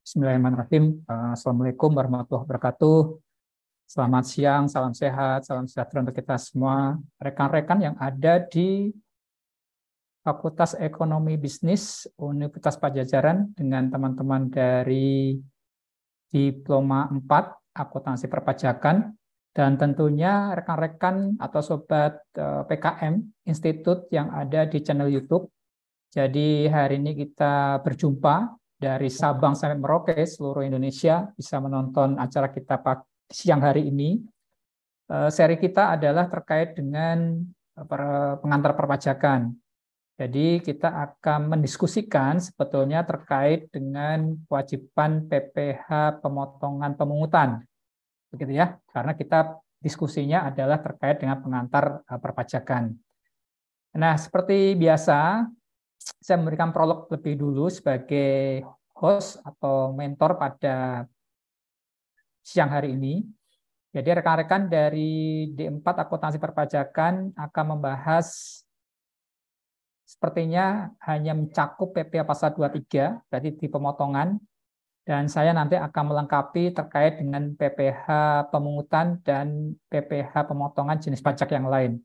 Bismillahirrahmanirrahim. Eh, Assalamualaikum warahmatullahi wabarakatuh. Selamat siang, salam sehat, salam sejahtera untuk kita semua. Rekan-rekan yang ada di Fakultas Ekonomi Bisnis Universitas Pajajaran dengan teman-teman dari Diploma 4 Akuntansi Perpajakan dan tentunya rekan-rekan atau sobat eh, PKM Institut yang ada di channel YouTube. Jadi hari ini kita berjumpa dari Sabang sampai Merauke seluruh Indonesia bisa menonton acara kita siang hari ini. Eh, seri kita adalah terkait dengan eh, pengantar perpajakan. Jadi kita akan mendiskusikan sebetulnya terkait dengan kewajiban PPH pemotongan pemungutan. Begitu ya, karena kita diskusinya adalah terkait dengan pengantar eh, perpajakan. Nah, seperti biasa, saya memberikan prolog lebih dulu sebagai host atau mentor pada siang hari ini. Jadi rekan-rekan dari D4 akuntansi perpajakan akan membahas sepertinya hanya mencakup PPA pasal 23, berarti di pemotongan, dan saya nanti akan melengkapi terkait dengan PPH pemungutan dan PPH pemotongan jenis pajak yang lain.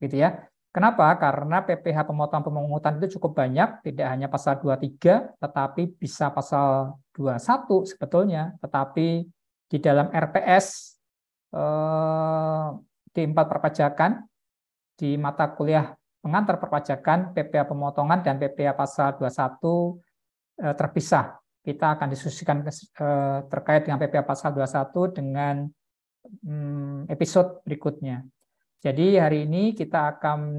Gitu ya. Kenapa? Karena PPH pemotongan pemungutan itu cukup banyak, tidak hanya pasal 23, tetapi bisa pasal 21 sebetulnya, tetapi di dalam RPS eh, d perpajakan, di mata kuliah pengantar perpajakan, PPH pemotongan, dan PPH pasal 21 eh, terpisah. Kita akan diskusikan eh, terkait dengan PPH pasal 21 dengan hmm, episode berikutnya. Jadi hari ini kita akan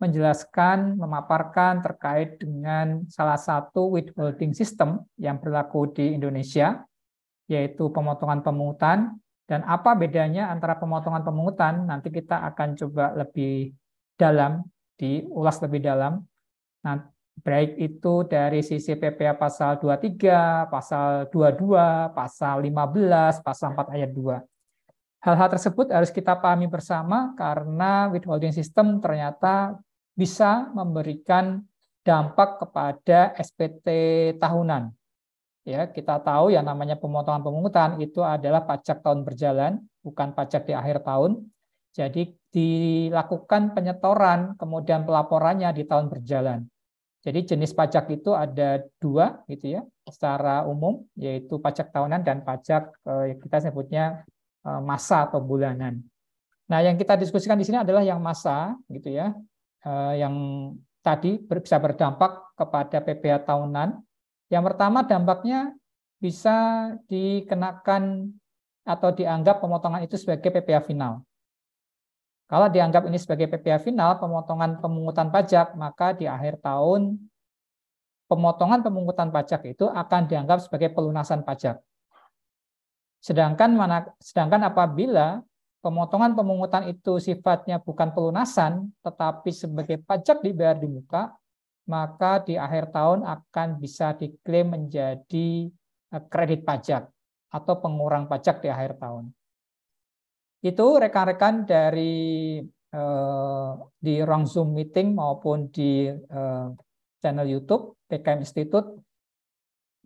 menjelaskan, memaparkan terkait dengan salah satu withholding system yang berlaku di Indonesia, yaitu pemotongan pemungutan, dan apa bedanya antara pemotongan pemungutan, nanti kita akan coba lebih dalam, diulas lebih dalam, nah, baik itu dari sisi PPA pasal 23, pasal 22, pasal 15, pasal 4 ayat 2. Hal-hal tersebut harus kita pahami bersama karena withholding system ternyata bisa memberikan dampak kepada SPT tahunan. Ya, kita tahu yang namanya pemotongan pemungutan itu adalah pajak tahun berjalan, bukan pajak di akhir tahun. Jadi dilakukan penyetoran, kemudian pelaporannya di tahun berjalan. Jadi jenis pajak itu ada dua gitu ya, secara umum yaitu pajak tahunan dan pajak eh, kita sebutnya Eh, masa atau bulanan. Nah, yang kita diskusikan di sini adalah yang masa, gitu ya, eh, yang tadi bisa berdampak kepada PPh tahunan. Yang pertama dampaknya bisa dikenakan atau dianggap pemotongan itu sebagai PPH final. Kalau dianggap ini sebagai PPH final, pemotongan pemungutan pajak, maka di akhir tahun pemotongan pemungutan pajak itu akan dianggap sebagai pelunasan pajak. Sedangkan mana, sedangkan apabila pemotongan pemungutan itu sifatnya bukan pelunasan, tetapi sebagai pajak dibayar di muka, maka di akhir tahun akan bisa diklaim menjadi eh, kredit pajak atau pengurang pajak di akhir tahun. Itu rekan-rekan dari eh, di ruang Zoom meeting maupun di eh, channel YouTube PKM Institute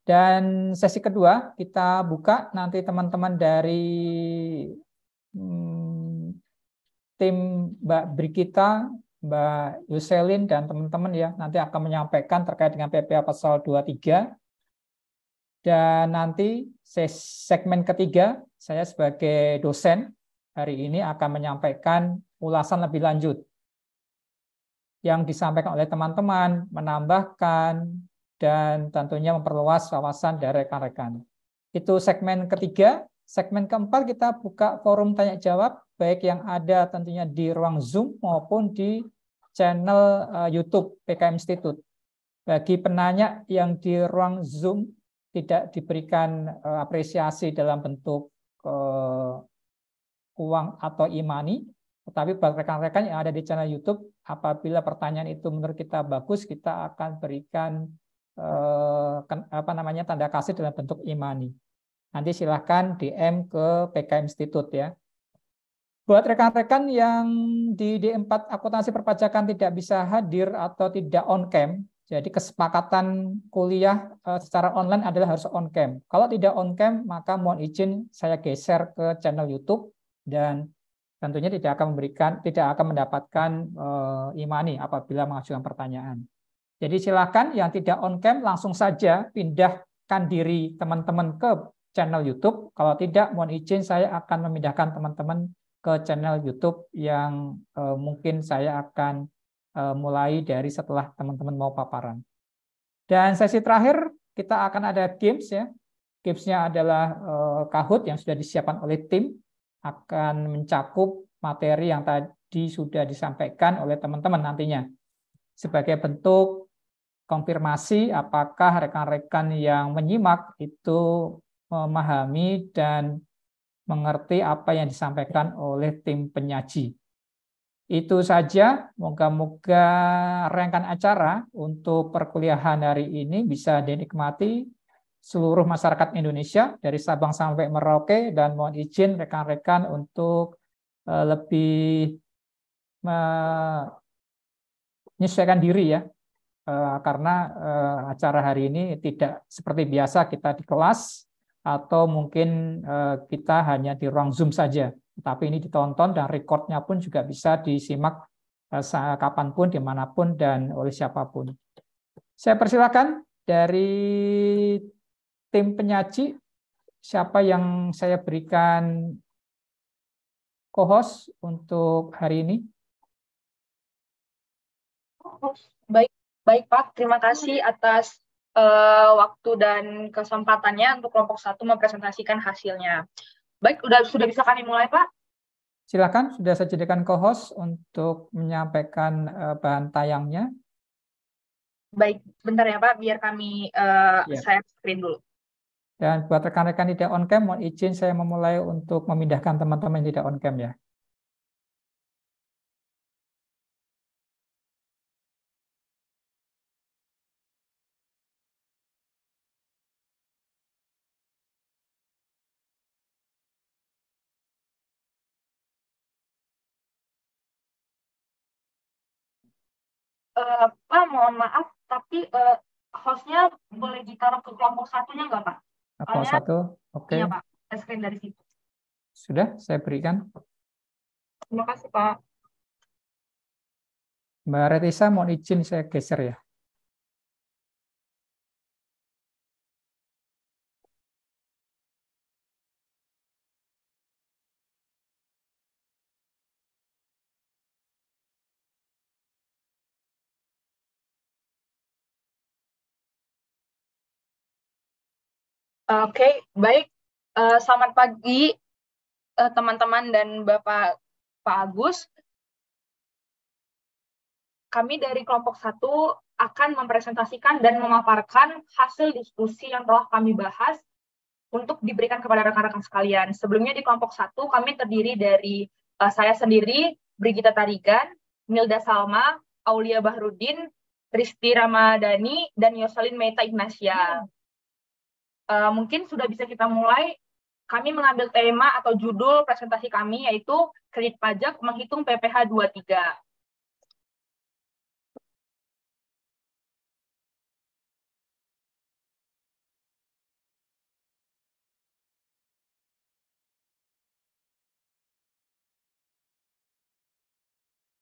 dan sesi kedua kita buka nanti teman-teman dari hmm, tim Mbak Brigita, Mbak Yuselin dan teman-teman ya nanti akan menyampaikan terkait dengan PPA pasal 23. Dan nanti segmen ketiga saya sebagai dosen hari ini akan menyampaikan ulasan lebih lanjut yang disampaikan oleh teman-teman, menambahkan, dan tentunya memperluas wawasan dari rekan-rekan. Itu segmen ketiga. Segmen keempat kita buka forum tanya jawab baik yang ada tentunya di ruang Zoom maupun di channel eh, YouTube PKM Institute. Bagi penanya yang di ruang Zoom tidak diberikan eh, apresiasi dalam bentuk eh, uang atau imani, e tetapi buat rekan-rekan yang ada di channel YouTube, apabila pertanyaan itu menurut kita bagus, kita akan berikan Eh, apa namanya tanda kasih dalam bentuk imani. Nanti silahkan DM ke PK Institute ya. Buat rekan-rekan yang di D4 akuntansi perpajakan tidak bisa hadir atau tidak on cam, jadi kesepakatan kuliah eh, secara online adalah harus on cam. Kalau tidak on cam, maka mohon izin saya geser ke channel YouTube dan tentunya tidak akan memberikan tidak akan mendapatkan eh, imani apabila mengajukan pertanyaan. Jadi silakan yang tidak on cam langsung saja pindahkan diri teman-teman ke channel YouTube. Kalau tidak, mohon izin saya akan memindahkan teman-teman ke channel YouTube yang eh, mungkin saya akan eh, mulai dari setelah teman-teman mau paparan. Dan sesi terakhir kita akan ada games ya. Gamesnya adalah eh, Kahoot yang sudah disiapkan oleh tim akan mencakup materi yang tadi sudah disampaikan oleh teman-teman nantinya sebagai bentuk konfirmasi apakah rekan-rekan yang menyimak itu memahami dan mengerti apa yang disampaikan oleh tim penyaji. Itu saja, moga-moga rekan acara untuk perkuliahan hari ini bisa dinikmati seluruh masyarakat Indonesia dari Sabang sampai Merauke dan mohon izin rekan-rekan untuk eh, lebih menyesuaikan diri ya Eh, karena eh, acara hari ini tidak seperti biasa kita di kelas atau mungkin eh, kita hanya di ruang Zoom saja. Tapi ini ditonton dan recordnya pun juga bisa disimak kapanpun, dimanapun, dan oleh siapapun. Saya persilakan dari tim penyaji, siapa yang saya berikan co-host untuk hari ini? Baik, Baik Pak, terima kasih atas uh, waktu dan kesempatannya untuk kelompok satu mempresentasikan hasilnya. Baik, udah sudah bisa kami mulai Pak? Silakan, sudah saya jadikan co-host untuk menyampaikan uh, bahan tayangnya. Baik, bentar ya Pak, biar kami uh, yeah. saya screen dulu. Dan buat rekan-rekan tidak on cam, mohon izin saya memulai untuk memindahkan teman-teman yang tidak on cam ya. mohon maaf, tapi uh, hostnya boleh ditaruh ke kelompok satunya nggak, Pak? Kelompok satu, oke. Okay. Iya, Pak. Screen dari situ. Sudah, saya berikan. Terima kasih, Pak. Mbak Retisa, mohon izin saya geser ya. Oke, okay, baik. Uh, selamat pagi teman eh, teman-teman dan Bapak Pak Agus. Kami dari kelompok satu akan mempresentasikan dan memaparkan hasil diskusi yang telah kami bahas untuk diberikan kepada rekan-rekan sekalian. Sebelumnya di kelompok satu kami terdiri dari uh, saya sendiri, Brigita Tarigan, Milda Salma, Aulia Bahrudin, Risti Ramadhani, dan Yoselin Meta Ignasia. Hmm uh, mungkin sudah bisa kita mulai kami mengambil tema atau judul presentasi kami yaitu kredit pajak menghitung PPh 23.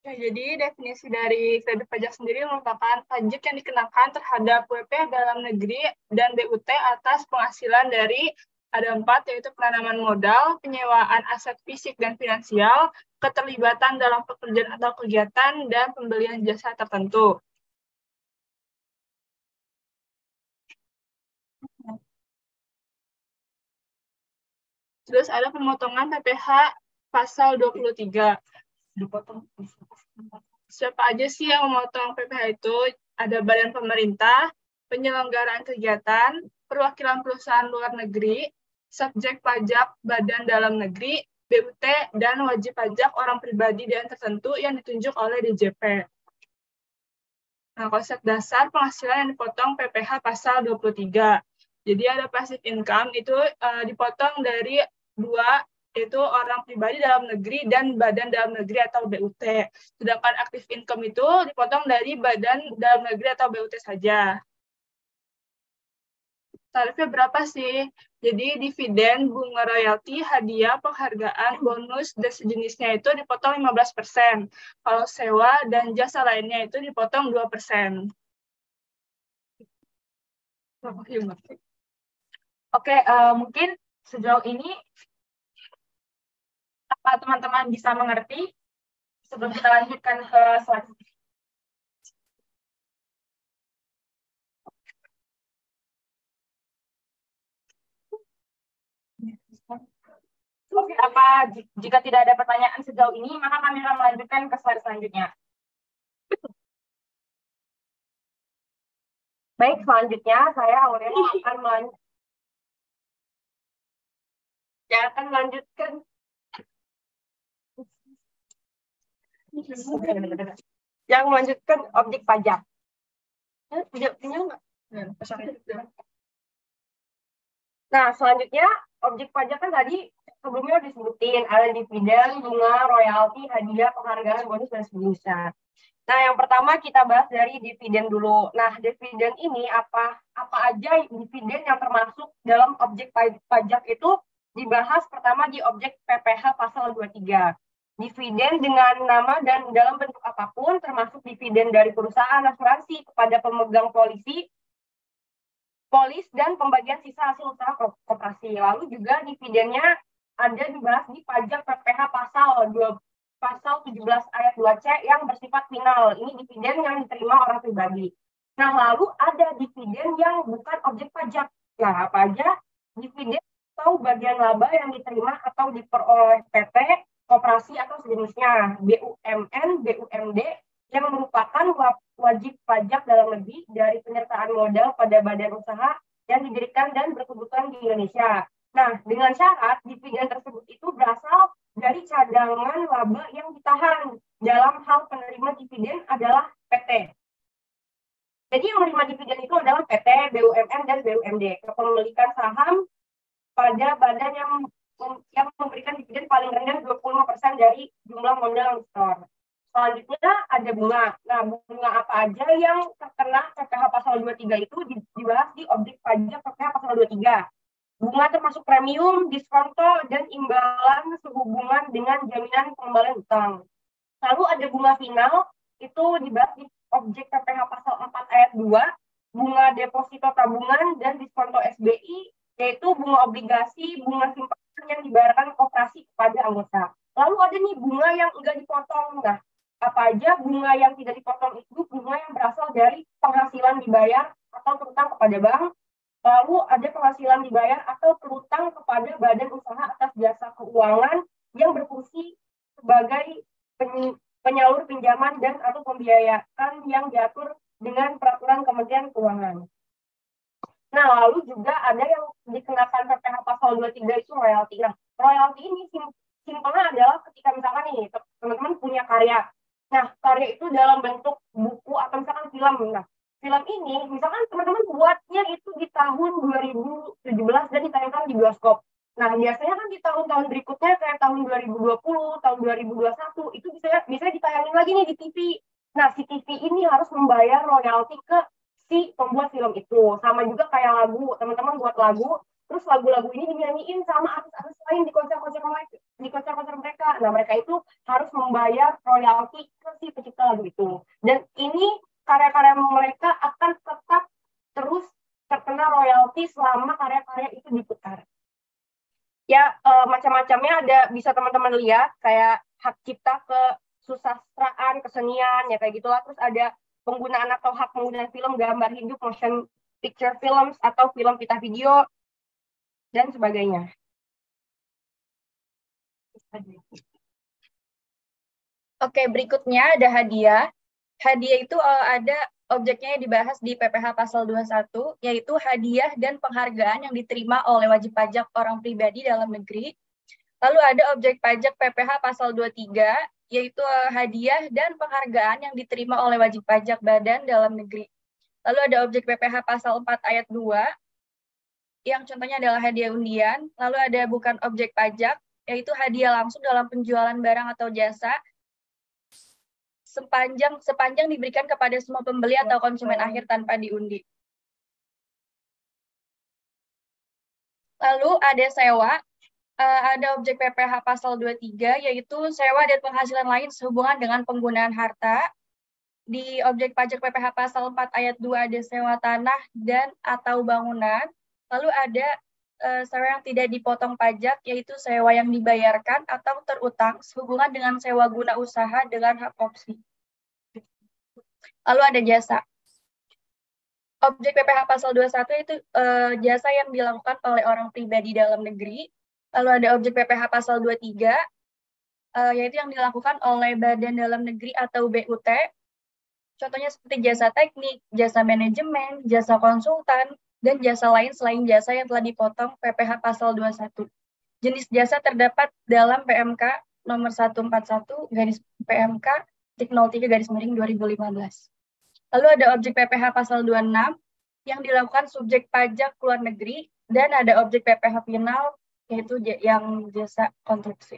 Ya, jadi definisi dari kredit pajak sendiri merupakan pajak yang dikenakan terhadap WP dalam negeri dan BUT atas penghasilan dari ada empat, yaitu penanaman modal, penyewaan aset fisik dan finansial, keterlibatan dalam pekerjaan atau kegiatan, dan pembelian jasa tertentu. Terus ada pemotongan PPH pasal 23. Dipotong. Siapa aja sih yang memotong PPh itu? Ada badan pemerintah, penyelenggaraan kegiatan, perwakilan perusahaan luar negeri, subjek pajak badan dalam negeri, BUT, dan wajib pajak orang pribadi dan tertentu yang ditunjuk oleh DJP. Nah, konsep dasar penghasilan yang dipotong PPh pasal 23. Jadi ada passive income itu uh, dipotong dari dua yaitu orang pribadi dalam negeri dan badan dalam negeri atau BUT. Sedangkan aktif income itu dipotong dari badan dalam negeri atau BUT saja. Tarifnya berapa sih? Jadi dividen, bunga royalti, hadiah, penghargaan, bonus, dan sejenisnya itu dipotong 15%. Kalau sewa dan jasa lainnya itu dipotong 2%. Oke, okay, uh, eh, mungkin sejauh ini Pak teman-teman bisa mengerti? Sebelum kita lanjutkan ke selanjutnya. apa jika tidak ada pertanyaan sejauh ini, maka kami akan melanjutkan ke slide selanjutnya. Baik, selanjutnya saya Aurelia akan melanjutkan ya, akan melanjutkan yang melanjutkan objek pajak. Nah, nah, selanjutnya objek pajak kan tadi sebelumnya disebutin ada dividen, bunga, royalti, hadiah, penghargaan, bonus dan sebagainya. Nah, yang pertama kita bahas dari dividen dulu. Nah, dividen ini apa apa aja dividen yang termasuk dalam objek pajak itu dibahas pertama di objek PPH pasal 23 dividen dengan nama dan dalam bentuk apapun termasuk dividen dari perusahaan asuransi kepada pemegang polisi polis dan pembagian sisa hasil usaha koperasi. Lalu juga dividennya ada dibahas di pajak PPh pasal 2 pasal 17 ayat 2C yang bersifat final. Ini dividen yang diterima orang pribadi. Nah, lalu ada dividen yang bukan objek pajak. Nah, apa aja? Dividen atau bagian laba yang diterima atau diperoleh PT koperasi atau sejenisnya, BUMN, BUMD yang merupakan wajib pajak dalam lebih dari penyertaan modal pada badan usaha yang didirikan dan berkebutuhan di Indonesia. Nah, dengan syarat dividen tersebut itu berasal dari cadangan laba yang ditahan dalam hal penerima dividen adalah PT. Jadi yang menerima dividen itu adalah PT, BUMN, dan BUMD, kepemilikan saham pada badan yang yang memberikan dividen paling rendah 25% dari jumlah modal store. Selanjutnya ada bunga. Nah, bunga apa aja yang terkena PPh pasal 23 itu dibahas di objek pajak PPh pasal 23. Bunga termasuk premium, diskonto, dan imbalan sehubungan dengan jaminan pengembalian utang. Lalu ada bunga final, itu dibahas di objek PPh pasal 4 ayat 2, bunga deposito tabungan dan diskonto SBI, yaitu bunga obligasi, bunga simpan yang dibayarkan operasi kepada anggota. Lalu ada nih bunga yang enggak dipotong. Nah, apa aja bunga yang tidak dipotong itu bunga yang berasal dari penghasilan dibayar atau terutang kepada bank. Lalu ada penghasilan dibayar atau terutang kepada badan usaha atas jasa keuangan yang berfungsi sebagai penyalur pinjaman dan atau pembiayaan yang diatur dengan peraturan Kementerian Keuangan. Nah, lalu juga ada yang dikenakan PPh pasal 23 itu royalti. Nah, royalti ini simpelnya adalah ketika misalkan nih teman-teman punya karya. Nah, karya itu dalam bentuk buku atau misalkan film. Nah, film ini misalkan teman-teman buatnya itu di tahun 2017 dan ditayangkan di bioskop. Nah, biasanya kan di tahun-tahun berikutnya kayak tahun 2020, tahun 2021 itu bisa bisa ditayangin lagi nih di TV. Nah, si TV ini harus membayar royalti ke si pembuat film itu sama juga kayak lagu teman-teman buat lagu terus lagu-lagu ini dinyanyiin sama artis-artis lain di konser-konser mereka di konser-konser mereka nah mereka itu harus membayar royalti ke si pencipta lagu itu dan ini karya-karya mereka akan tetap terus terkena royalti selama karya-karya itu diputar ya e, macam-macamnya ada bisa teman-teman lihat kayak hak cipta ke susastraan kesenian ya kayak gitulah terus ada penggunaan atau hak penggunaan film gambar hidup motion picture films atau film pita video dan sebagainya. Oke, berikutnya ada hadiah. Hadiah itu eh, ada objeknya yang dibahas di PPH pasal 21 yaitu hadiah dan penghargaan yang diterima oleh wajib pajak orang pribadi dalam negeri. Lalu ada objek pajak PPH pasal 23 yaitu eh, hadiah dan penghargaan yang diterima oleh wajib pajak badan dalam negeri. Lalu ada objek PPh pasal 4 ayat 2, yang contohnya adalah hadiah undian. Lalu ada bukan objek pajak, yaitu hadiah langsung dalam penjualan barang atau jasa sepanjang sepanjang diberikan kepada semua pembeli atau konsumen akhir tanpa diundi. Lalu ada sewa, uh, ada objek PPH pasal 23 yaitu sewa dan penghasilan lain sehubungan dengan penggunaan harta. Di objek pajak PPH pasal 4 ayat 2 ada sewa tanah dan atau bangunan. Lalu ada eh, sewa yang tidak dipotong pajak yaitu sewa yang dibayarkan atau terutang sehubungan dengan sewa guna usaha dengan hak opsi. Lalu ada jasa objek PPH pasal 21 itu e, jasa yang dilakukan oleh orang pribadi dalam negeri Lalu ada objek PPH pasal 23, uh, eh, yaitu yang dilakukan oleh Badan Dalam Negeri atau BUT. Contohnya seperti jasa teknik, jasa manajemen, jasa konsultan, dan jasa lain selain jasa yang telah dipotong PPH pasal 21. Jenis jasa terdapat dalam PMK nomor 141 garis PMK 03 garis miring 2015. Lalu ada objek PPH pasal 26 yang dilakukan subjek pajak luar negeri dan ada objek PPH final yaitu yang jasa konstruksi.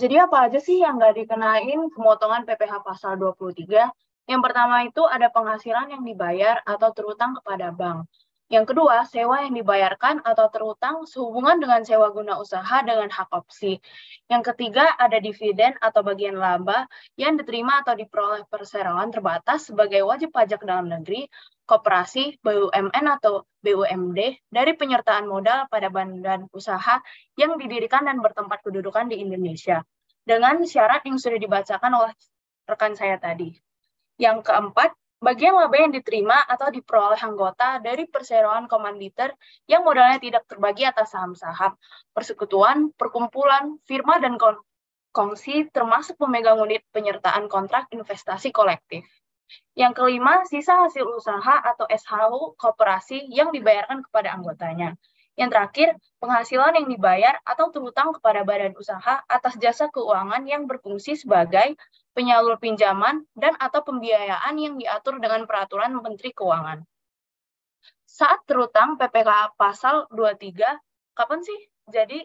Jadi apa aja sih yang nggak dikenain pemotongan PPh pasal 23? Yang pertama itu ada penghasilan yang dibayar atau terutang kepada bank. Yang kedua, sewa yang dibayarkan atau terutang sehubungan dengan sewa guna usaha dengan hak opsi. Yang ketiga, ada dividen atau bagian laba yang diterima atau diperoleh perseroan terbatas sebagai wajib pajak dalam negeri, koperasi, BUMN atau BUMD dari penyertaan modal pada badan usaha yang didirikan dan bertempat kedudukan di Indonesia dengan syarat yang sudah dibacakan oleh rekan saya tadi. Yang keempat, bagian laba yang diterima atau diperoleh anggota dari perseroan komanditer yang modalnya tidak terbagi atas saham-saham, persekutuan, perkumpulan, firma, dan kon kongsi termasuk pemegang unit penyertaan kontrak investasi kolektif. Yang kelima, sisa hasil usaha atau SHU kooperasi yang dibayarkan kepada anggotanya. Yang terakhir, penghasilan yang dibayar atau terutang kepada badan usaha atas jasa keuangan yang berfungsi sebagai penyalur pinjaman dan atau pembiayaan yang diatur dengan peraturan Menteri Keuangan. Saat terutang PPKA pasal 23, kapan sih? Jadi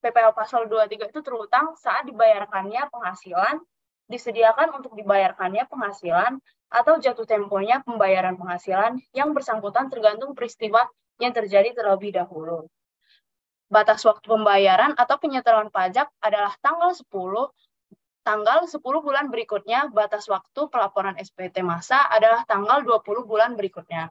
PPL pasal 23 itu terutang saat dibayarkannya penghasilan, disediakan untuk dibayarkannya penghasilan, atau jatuh temponya pembayaran penghasilan yang bersangkutan tergantung peristiwa yang terjadi terlebih dahulu. Batas waktu pembayaran atau penyetoran pajak adalah tanggal 10 tanggal 10 bulan berikutnya, batas waktu pelaporan SPT masa adalah tanggal 20 bulan berikutnya.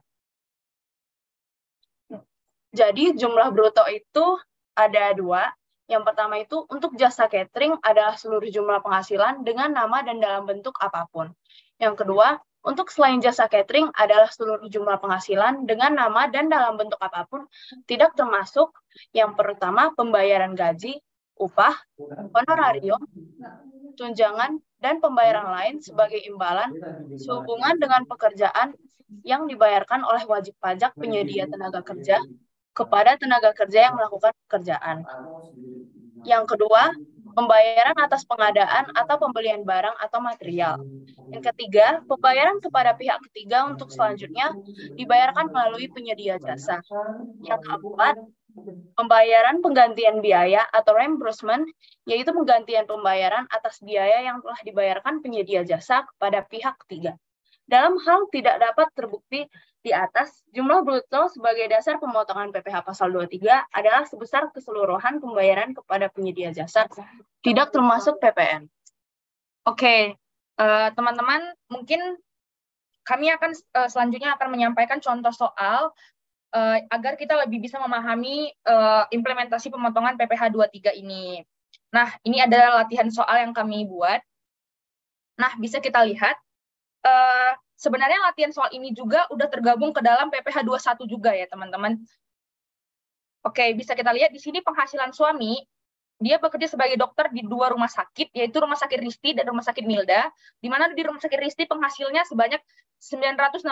Jadi jumlah bruto itu ada dua. Yang pertama itu untuk jasa catering adalah seluruh jumlah penghasilan dengan nama dan dalam bentuk apapun. Yang kedua, untuk selain jasa catering adalah seluruh jumlah penghasilan dengan nama dan dalam bentuk apapun, tidak termasuk yang pertama pembayaran gaji, upah, honorarium, tunjangan, dan pembayaran lain sebagai imbalan sehubungan dengan pekerjaan yang dibayarkan oleh wajib pajak penyedia tenaga kerja kepada tenaga kerja yang melakukan pekerjaan. Yang kedua, pembayaran atas pengadaan atau pembelian barang atau material. Yang ketiga, pembayaran kepada pihak ketiga untuk selanjutnya dibayarkan melalui penyedia jasa. Yang keempat, pembayaran penggantian biaya atau reimbursement, yaitu penggantian pembayaran atas biaya yang telah dibayarkan penyedia jasa kepada pihak ketiga. Dalam hal tidak dapat terbukti di atas, jumlah bruto sebagai dasar pemotongan PPh pasal 23 adalah sebesar keseluruhan pembayaran kepada penyedia jasa, tidak termasuk PPN. Oke, okay. uh, eh, teman-teman, mungkin kami akan uh, selanjutnya akan menyampaikan contoh soal uh, agar kita lebih bisa memahami uh, implementasi pemotongan PPh 23 ini. Nah, ini adalah latihan soal yang kami buat. Nah, bisa kita lihat Eh, sebenarnya latihan soal ini juga udah tergabung ke dalam PPH 21 juga ya, teman-teman. Oke, bisa kita lihat di sini penghasilan suami dia bekerja sebagai dokter di dua rumah sakit, yaitu Rumah Sakit Risti dan Rumah Sakit Milda, di mana di Rumah Sakit Risti penghasilnya sebanyak 965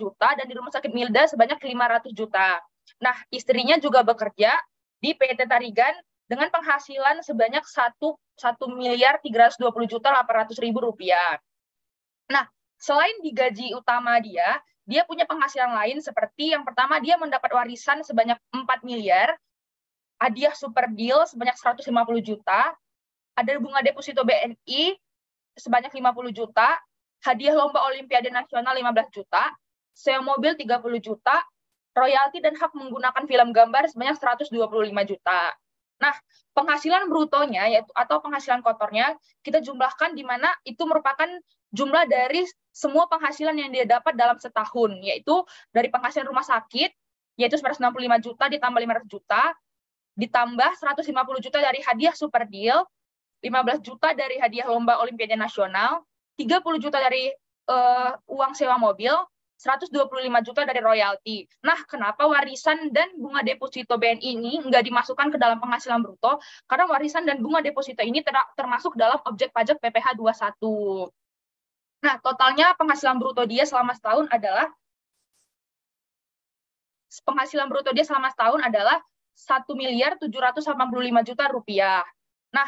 juta dan di Rumah Sakit Milda sebanyak 500 juta. Nah, istrinya juga bekerja di PT Tarigan dengan penghasilan sebanyak 1, 1 miliar 320 juta 800 ribu rupiah. Nah, Selain digaji utama dia, dia punya penghasilan lain seperti yang pertama dia mendapat warisan sebanyak 4 miliar, hadiah super deal sebanyak 150 juta, ada bunga deposito BNI sebanyak 50 juta, hadiah lomba olimpiade nasional 15 juta, sewa mobil 30 juta, royalti dan hak menggunakan film gambar sebanyak 125 juta. Nah, penghasilan brutonya yaitu atau penghasilan kotornya kita jumlahkan di mana itu merupakan jumlah dari semua penghasilan yang dia dapat dalam setahun, yaitu dari penghasilan rumah sakit yaitu 165 juta ditambah 500 juta ditambah 150 juta dari hadiah super deal, 15 juta dari hadiah lomba olimpiade nasional, 30 juta dari uh, uang sewa mobil, 125 juta dari royalti. Nah, kenapa warisan dan bunga deposito BNI ini nggak dimasukkan ke dalam penghasilan bruto? Karena warisan dan bunga deposito ini termasuk dalam objek pajak PPh 21. Nah, totalnya penghasilan bruto dia selama setahun adalah penghasilan bruto dia selama setahun adalah 1 miliar 785 juta rupiah. Nah,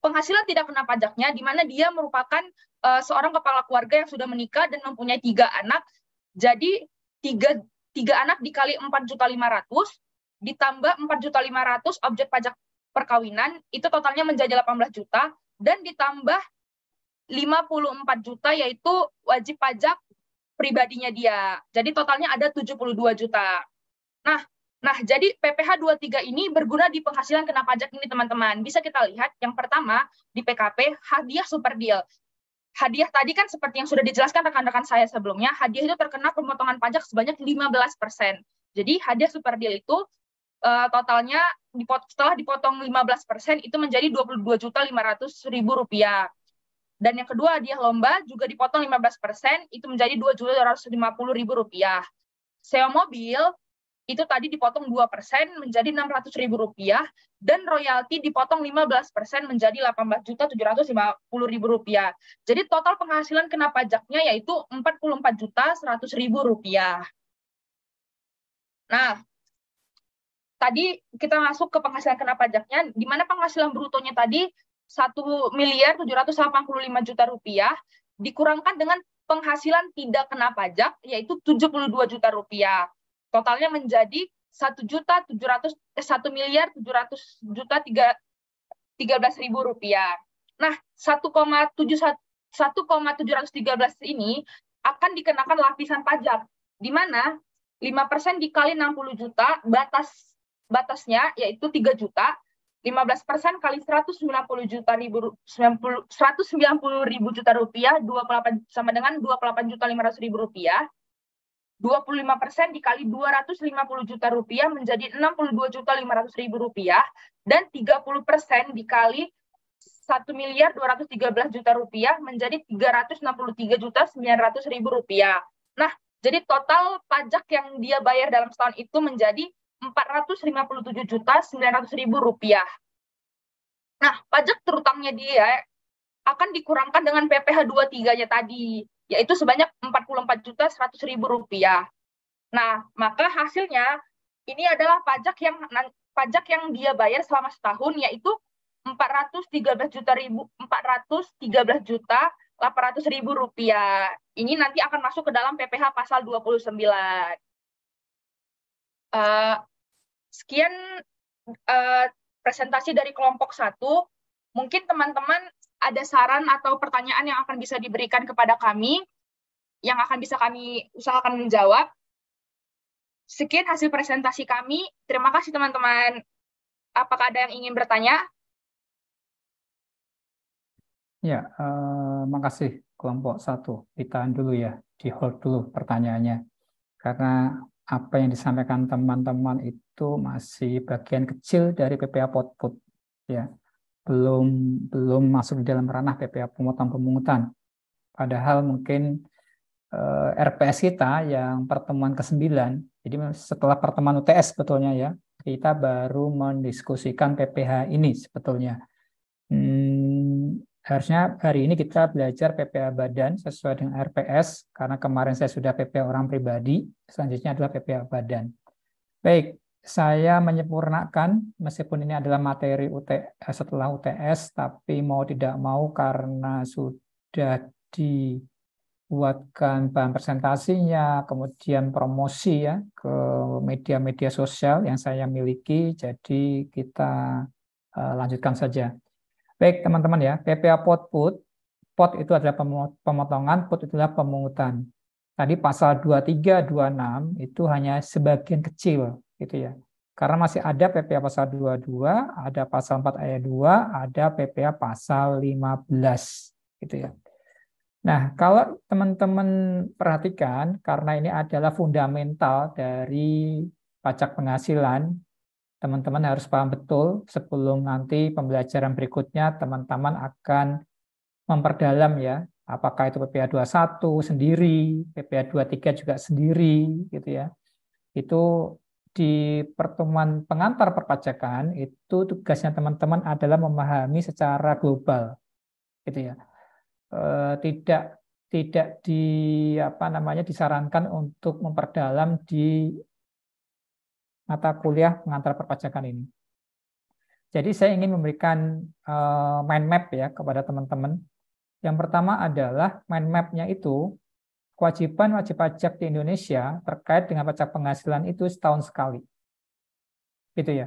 penghasilan tidak kena pajaknya di mana dia merupakan uh, seorang kepala keluarga yang sudah menikah dan mempunyai tiga anak. Jadi tiga tiga anak dikali empat juta lima ratus ditambah empat juta lima ratus objek pajak perkawinan itu totalnya menjadi 18 juta dan ditambah 54 juta yaitu wajib pajak pribadinya dia. Jadi totalnya ada 72 juta. Nah, nah jadi PPh 23 ini berguna di penghasilan kena pajak ini teman-teman. Bisa kita lihat yang pertama di PKP hadiah super deal hadiah tadi kan seperti yang sudah dijelaskan rekan-rekan saya sebelumnya, hadiah itu terkena pemotongan pajak sebanyak 15%. Jadi hadiah super deal itu uh, totalnya dipot setelah dipotong 15% itu menjadi Rp22.500.000. Dan yang kedua, hadiah lomba juga dipotong 15%, itu menjadi Rp2.250.000. Sewa mobil itu tadi dipotong 2% menjadi Rp600.000 dan royalti dipotong 15% menjadi Rp18.750.000. Jadi total penghasilan kena pajaknya yaitu Rp44.100.000. Nah, tadi kita masuk ke penghasilan kena pajaknya di mana penghasilan brutonya tadi 1 miliar 785 juta rupiah dikurangkan dengan penghasilan tidak kena pajak yaitu 72 juta rupiah totalnya menjadi satu juta tujuh ratus eh, satu miliar tujuh ratus juta tiga tiga belas ribu rupiah. Nah, satu koma tujuh satu koma tujuh ratus tiga belas ini akan dikenakan lapisan pajak, di mana lima persen dikali enam puluh juta batas batasnya yaitu tiga juta. lima belas persen kali 190 juta ribu 190 ribu juta rupiah delapan sama dengan dua puluh delapan juta lima ratus ribu rupiah 25% dikali 250 juta rupiah menjadi 62 juta 500 ribu rupiah dan 30% dikali 1 miliar 213 juta rupiah menjadi 363 juta 900 ribu rupiah. Nah, jadi total pajak yang dia bayar dalam setahun itu menjadi 457 juta 900 ribu rupiah. Nah, pajak terutangnya dia akan dikurangkan dengan PPh 23-nya tadi yaitu sebanyak 44 juta 100 ribu rupiah. Nah, maka hasilnya ini adalah pajak yang pajak yang dia bayar selama setahun yaitu 413 juta ribu 413 juta 800 ribu rupiah. Ini nanti akan masuk ke dalam PPh pasal 29. Uh, eh, sekian uh, presentasi dari kelompok satu. Mungkin teman-teman ada saran atau pertanyaan yang akan bisa diberikan kepada kami, yang akan bisa kami usahakan menjawab. Sekian hasil presentasi kami. Terima kasih teman-teman. Apakah ada yang ingin bertanya? Ya, eh, makasih kelompok satu. Ditahan dulu ya, di hold dulu pertanyaannya. Karena apa yang disampaikan teman-teman itu masih bagian kecil dari PPA Potput. Ya belum belum masuk di dalam ranah PPH pemungutan-pemungutan. Padahal mungkin eh, RPS kita yang pertemuan ke-9, jadi setelah pertemuan UTS sebetulnya ya, kita baru mendiskusikan PPH ini sebetulnya. Hmm, harusnya hari ini kita belajar PPH badan sesuai dengan RPS, karena kemarin saya sudah PPH orang pribadi, selanjutnya adalah PPH badan. Baik, saya menyempurnakan meskipun ini adalah materi UTS eh, setelah UTS tapi mau tidak mau karena sudah dibuatkan bahan presentasinya kemudian promosi ya ke media-media sosial yang saya miliki jadi kita eh, lanjutkan saja baik teman-teman ya PPA pot put pot itu adalah pemotongan put adalah pemungutan tadi pasal 23 26 itu hanya sebagian kecil gitu ya. Karena masih ada PPA pasal 22, ada pasal 4 ayat 2, ada PPA pasal 15 gitu ya. Nah, kalau teman-teman perhatikan karena ini adalah fundamental dari pajak penghasilan, teman-teman harus paham betul sebelum nanti pembelajaran berikutnya teman-teman akan memperdalam ya apakah itu PPA 21 sendiri, PPA 23 juga sendiri gitu ya. Itu di pertemuan pengantar perpajakan itu tugasnya teman-teman adalah memahami secara global gitu ya e, tidak tidak di apa namanya disarankan untuk memperdalam di mata kuliah pengantar perpajakan ini jadi saya ingin memberikan e, mind map ya kepada teman-teman yang pertama adalah mind mapnya itu kewajiban wajib pajak di Indonesia terkait dengan pajak penghasilan itu setahun sekali. Gitu ya.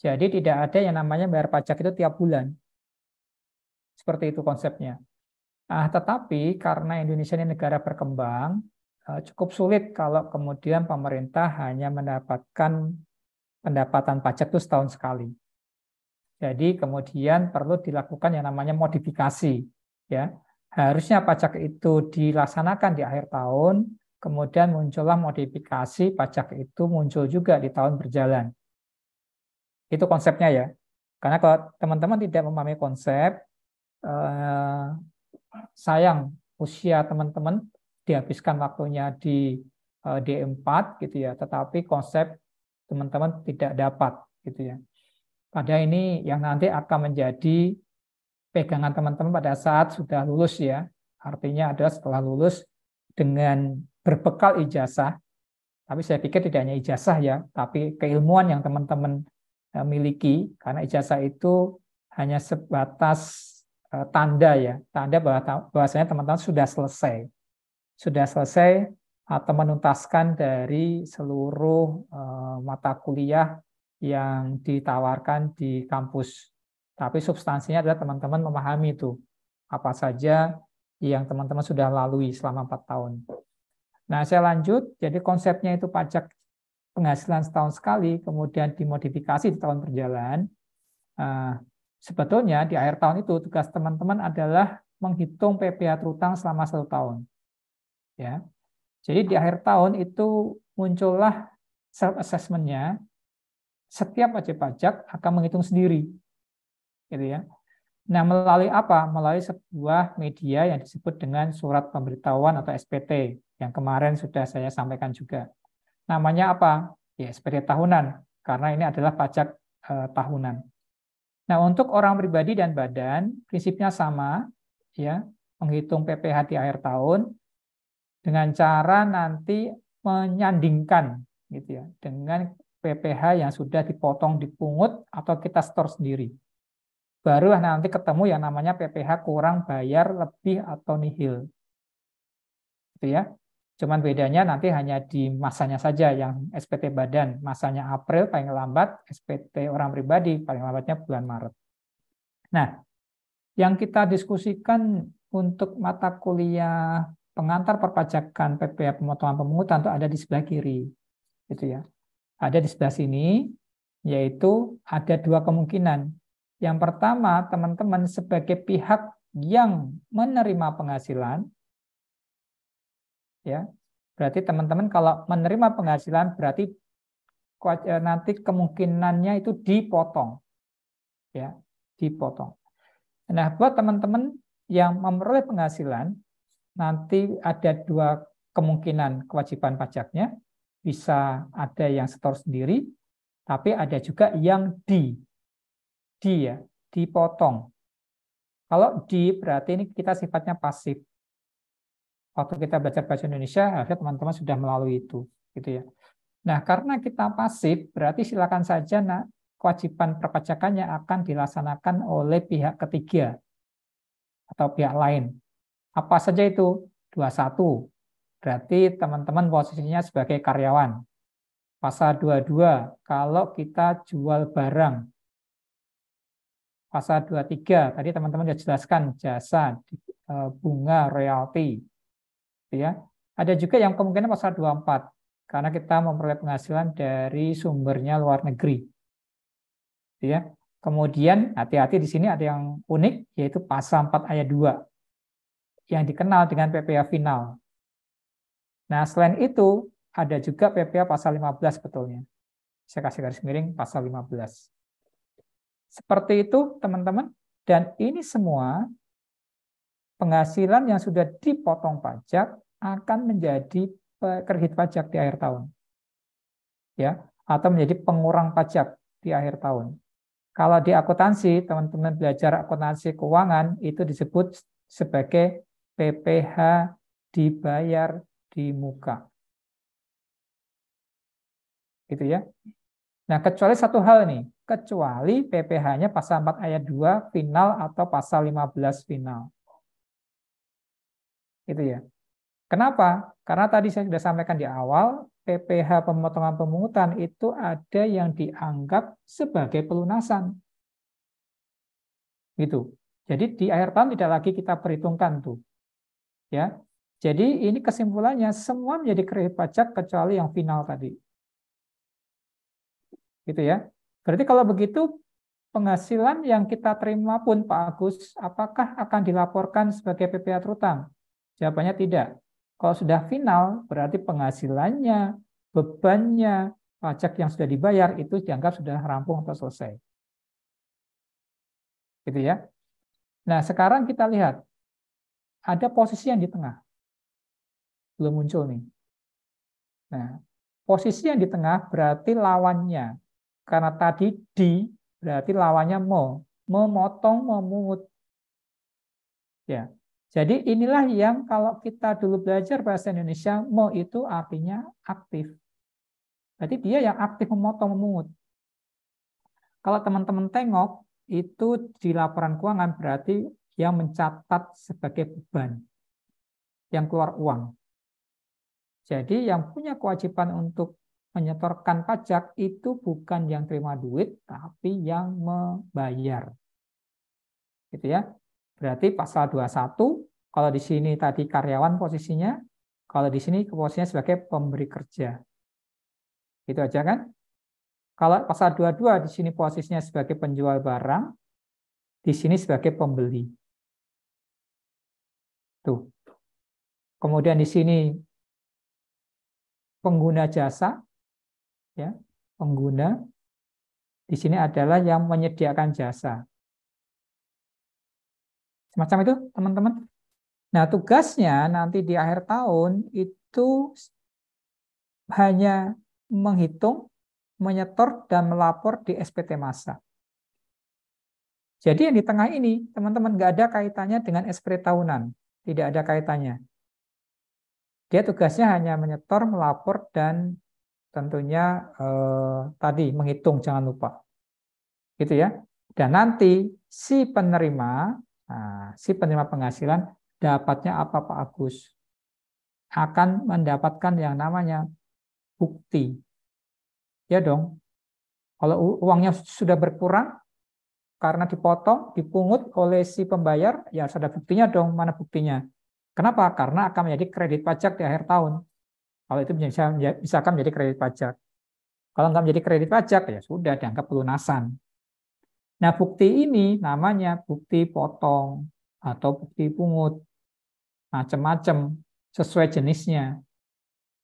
Jadi tidak ada yang namanya bayar pajak itu tiap bulan. Seperti itu konsepnya. Ah, tetapi karena Indonesia ini negara berkembang, eh, cukup sulit kalau kemudian pemerintah hanya mendapatkan pendapatan pajak itu setahun sekali. Jadi kemudian perlu dilakukan yang namanya modifikasi ya Harusnya pajak itu dilaksanakan di akhir tahun, kemudian muncullah modifikasi pajak itu muncul juga di tahun berjalan. Itu konsepnya ya. Karena kalau teman-teman tidak memahami konsep, eh, sayang usia teman-teman dihabiskan waktunya di eh, D4 gitu ya, tetapi konsep teman-teman tidak dapat gitu ya. Pada ini yang nanti akan menjadi pegangan teman-teman pada saat sudah lulus ya. Artinya adalah setelah lulus dengan berbekal ijazah, tapi saya pikir tidak hanya ijazah ya, tapi keilmuan yang teman-teman eh, miliki, karena ijazah itu hanya sebatas eh, tanda ya, tanda bahwa bahwasanya teman-teman sudah selesai. Sudah selesai atau menuntaskan dari seluruh eh, mata kuliah yang ditawarkan di kampus. Tapi substansinya adalah teman-teman memahami itu apa saja yang teman-teman sudah lalui selama 4 tahun. Nah, saya lanjut. Jadi konsepnya itu pajak penghasilan setahun sekali, kemudian dimodifikasi di tahun berjalan. Eh, sebetulnya di akhir tahun itu tugas teman-teman adalah menghitung PPH terutang selama satu tahun. Ya, jadi di akhir tahun itu muncullah self assessmentnya. Setiap wajib pajak akan menghitung sendiri gitu ya. Nah, melalui apa? Melalui sebuah media yang disebut dengan surat pemberitahuan atau SPT yang kemarin sudah saya sampaikan juga. Namanya apa? Ya, SPT tahunan karena ini adalah pajak eh, tahunan. Nah, untuk orang pribadi dan badan prinsipnya sama ya, menghitung PPh di akhir tahun dengan cara nanti menyandingkan gitu ya dengan PPh yang sudah dipotong dipungut atau kita store sendiri baru nanti ketemu yang namanya PPH kurang bayar lebih atau nihil. Gitu ya. Cuman bedanya nanti hanya di masanya saja yang SPT badan, masanya April paling lambat, SPT orang pribadi paling lambatnya bulan Maret. Nah, yang kita diskusikan untuk mata kuliah pengantar perpajakan PPH pemotongan pemungutan itu ada di sebelah kiri. Gitu ya. Ada di sebelah sini yaitu ada dua kemungkinan yang pertama, teman-teman sebagai pihak yang menerima penghasilan, ya berarti teman-teman kalau menerima penghasilan berarti eh, nanti kemungkinannya itu dipotong, ya dipotong. Nah, buat teman-teman yang memperoleh penghasilan, nanti ada dua kemungkinan kewajiban pajaknya. Bisa ada yang setor sendiri, tapi ada juga yang di di ya, dipotong. Kalau di berarti ini kita sifatnya pasif. Waktu kita belajar bahasa Indonesia, harusnya teman-teman sudah melalui itu, gitu ya. Nah, karena kita pasif, berarti silakan saja nak kewajiban perpajakannya akan dilaksanakan oleh pihak ketiga atau pihak lain. Apa saja itu? 21. Berarti teman-teman posisinya sebagai karyawan. Pasal 22, kalau kita jual barang pasal 23 tadi teman-teman sudah jelaskan jasa eh, bunga royalti gitu ya ada juga yang kemungkinan pasal 24 karena kita memperoleh penghasilan dari sumbernya luar negeri gitu ya kemudian hati-hati di sini ada yang unik yaitu pasal 4 ayat 2 yang dikenal dengan PPA final nah selain itu ada juga PPA pasal 15 betulnya saya kasih garis miring pasal 15 seperti itu teman-teman. Dan ini semua penghasilan yang sudah dipotong pajak akan menjadi kredit pajak di akhir tahun. Ya, atau menjadi pengurang pajak di akhir tahun. Kalau di akuntansi, teman-teman belajar akuntansi keuangan itu disebut sebagai PPH dibayar di muka. Gitu ya. Nah, kecuali satu hal nih, kecuali PPH-nya pasal 4 ayat 2 final atau pasal 15 final. Itu ya. Kenapa? Karena tadi saya sudah sampaikan di awal, PPH pemotongan pemungutan itu ada yang dianggap sebagai pelunasan. Gitu. Jadi di akhir tahun tidak lagi kita perhitungkan tuh. Ya. Jadi ini kesimpulannya semua menjadi kredit pajak kecuali yang final tadi gitu ya. Berarti kalau begitu penghasilan yang kita terima pun Pak Agus, apakah akan dilaporkan sebagai PPH terutang? Jawabannya tidak. Kalau sudah final, berarti penghasilannya, bebannya, pajak yang sudah dibayar itu dianggap sudah rampung atau selesai. Gitu ya. Nah, sekarang kita lihat ada posisi yang di tengah. Belum muncul nih. Nah, posisi yang di tengah berarti lawannya karena tadi di berarti lawannya mo. Memotong, memungut. Ya. Jadi inilah yang kalau kita dulu belajar bahasa Indonesia, mo itu artinya aktif. Berarti dia yang aktif memotong, memungut. Kalau teman-teman tengok, itu di laporan keuangan berarti yang mencatat sebagai beban yang keluar uang. Jadi yang punya kewajiban untuk menyetorkan pajak itu bukan yang terima duit, tapi yang membayar. Gitu ya. Berarti pasal 21, kalau di sini tadi karyawan posisinya, kalau di sini posisinya sebagai pemberi kerja. Itu aja kan? Kalau pasal 22 di sini posisinya sebagai penjual barang, di sini sebagai pembeli. Tuh. Kemudian di sini pengguna jasa, ya pengguna di sini adalah yang menyediakan jasa. Semacam itu, teman-teman. Nah, tugasnya nanti di akhir tahun itu hanya menghitung, menyetor, dan melapor di SPT masa. Jadi yang di tengah ini, teman-teman, nggak ada kaitannya dengan SPT tahunan. Tidak ada kaitannya. Dia tugasnya hanya menyetor, melapor, dan tentunya eh, tadi menghitung jangan lupa. Gitu ya. Dan nanti si penerima, nah, si penerima penghasilan dapatnya apa Pak Agus? Akan mendapatkan yang namanya bukti. Ya dong. Kalau uangnya sudah berkurang karena dipotong, dipungut oleh si pembayar, ya sudah buktinya dong, mana buktinya. Kenapa? Karena akan menjadi kredit pajak di akhir tahun. Kalau itu bisa misalkan menjadi kredit pajak. Kalau nggak menjadi kredit pajak ya sudah dianggap pelunasan. Nah, bukti ini namanya bukti potong atau bukti pungut. Macam-macam sesuai jenisnya.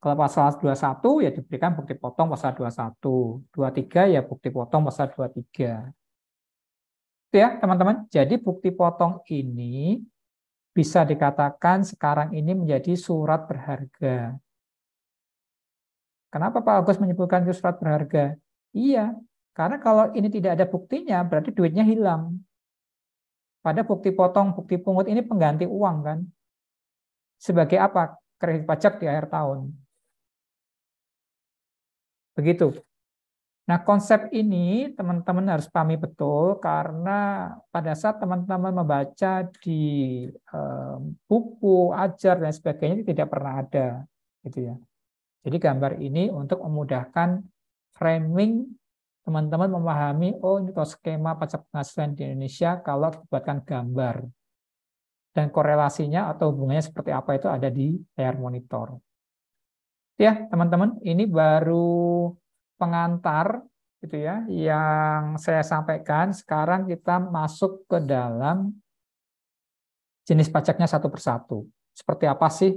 Kalau pasal 21 ya diberikan bukti potong pasal 21. 23 ya bukti potong pasal 23. Itu ya, teman-teman. Jadi bukti potong ini bisa dikatakan sekarang ini menjadi surat berharga. Kenapa Pak Agus menyebutkan itu surat berharga? Iya, karena kalau ini tidak ada buktinya, berarti duitnya hilang. Pada bukti potong, bukti pungut ini pengganti uang kan? Sebagai apa? Kredit pajak di akhir tahun. Begitu. Nah, konsep ini teman-teman harus pahami betul karena pada saat teman-teman membaca di eh, buku, ajar dan sebagainya tidak pernah ada gitu ya. Jadi gambar ini untuk memudahkan framing teman-teman memahami, oh ini tuh skema pajak penghasilan di Indonesia kalau dibuatkan gambar. Dan korelasinya atau hubungannya seperti apa itu ada di layar monitor. Ya, teman-teman, ini baru pengantar gitu ya yang saya sampaikan. Sekarang kita masuk ke dalam jenis pajaknya satu persatu. Seperti apa sih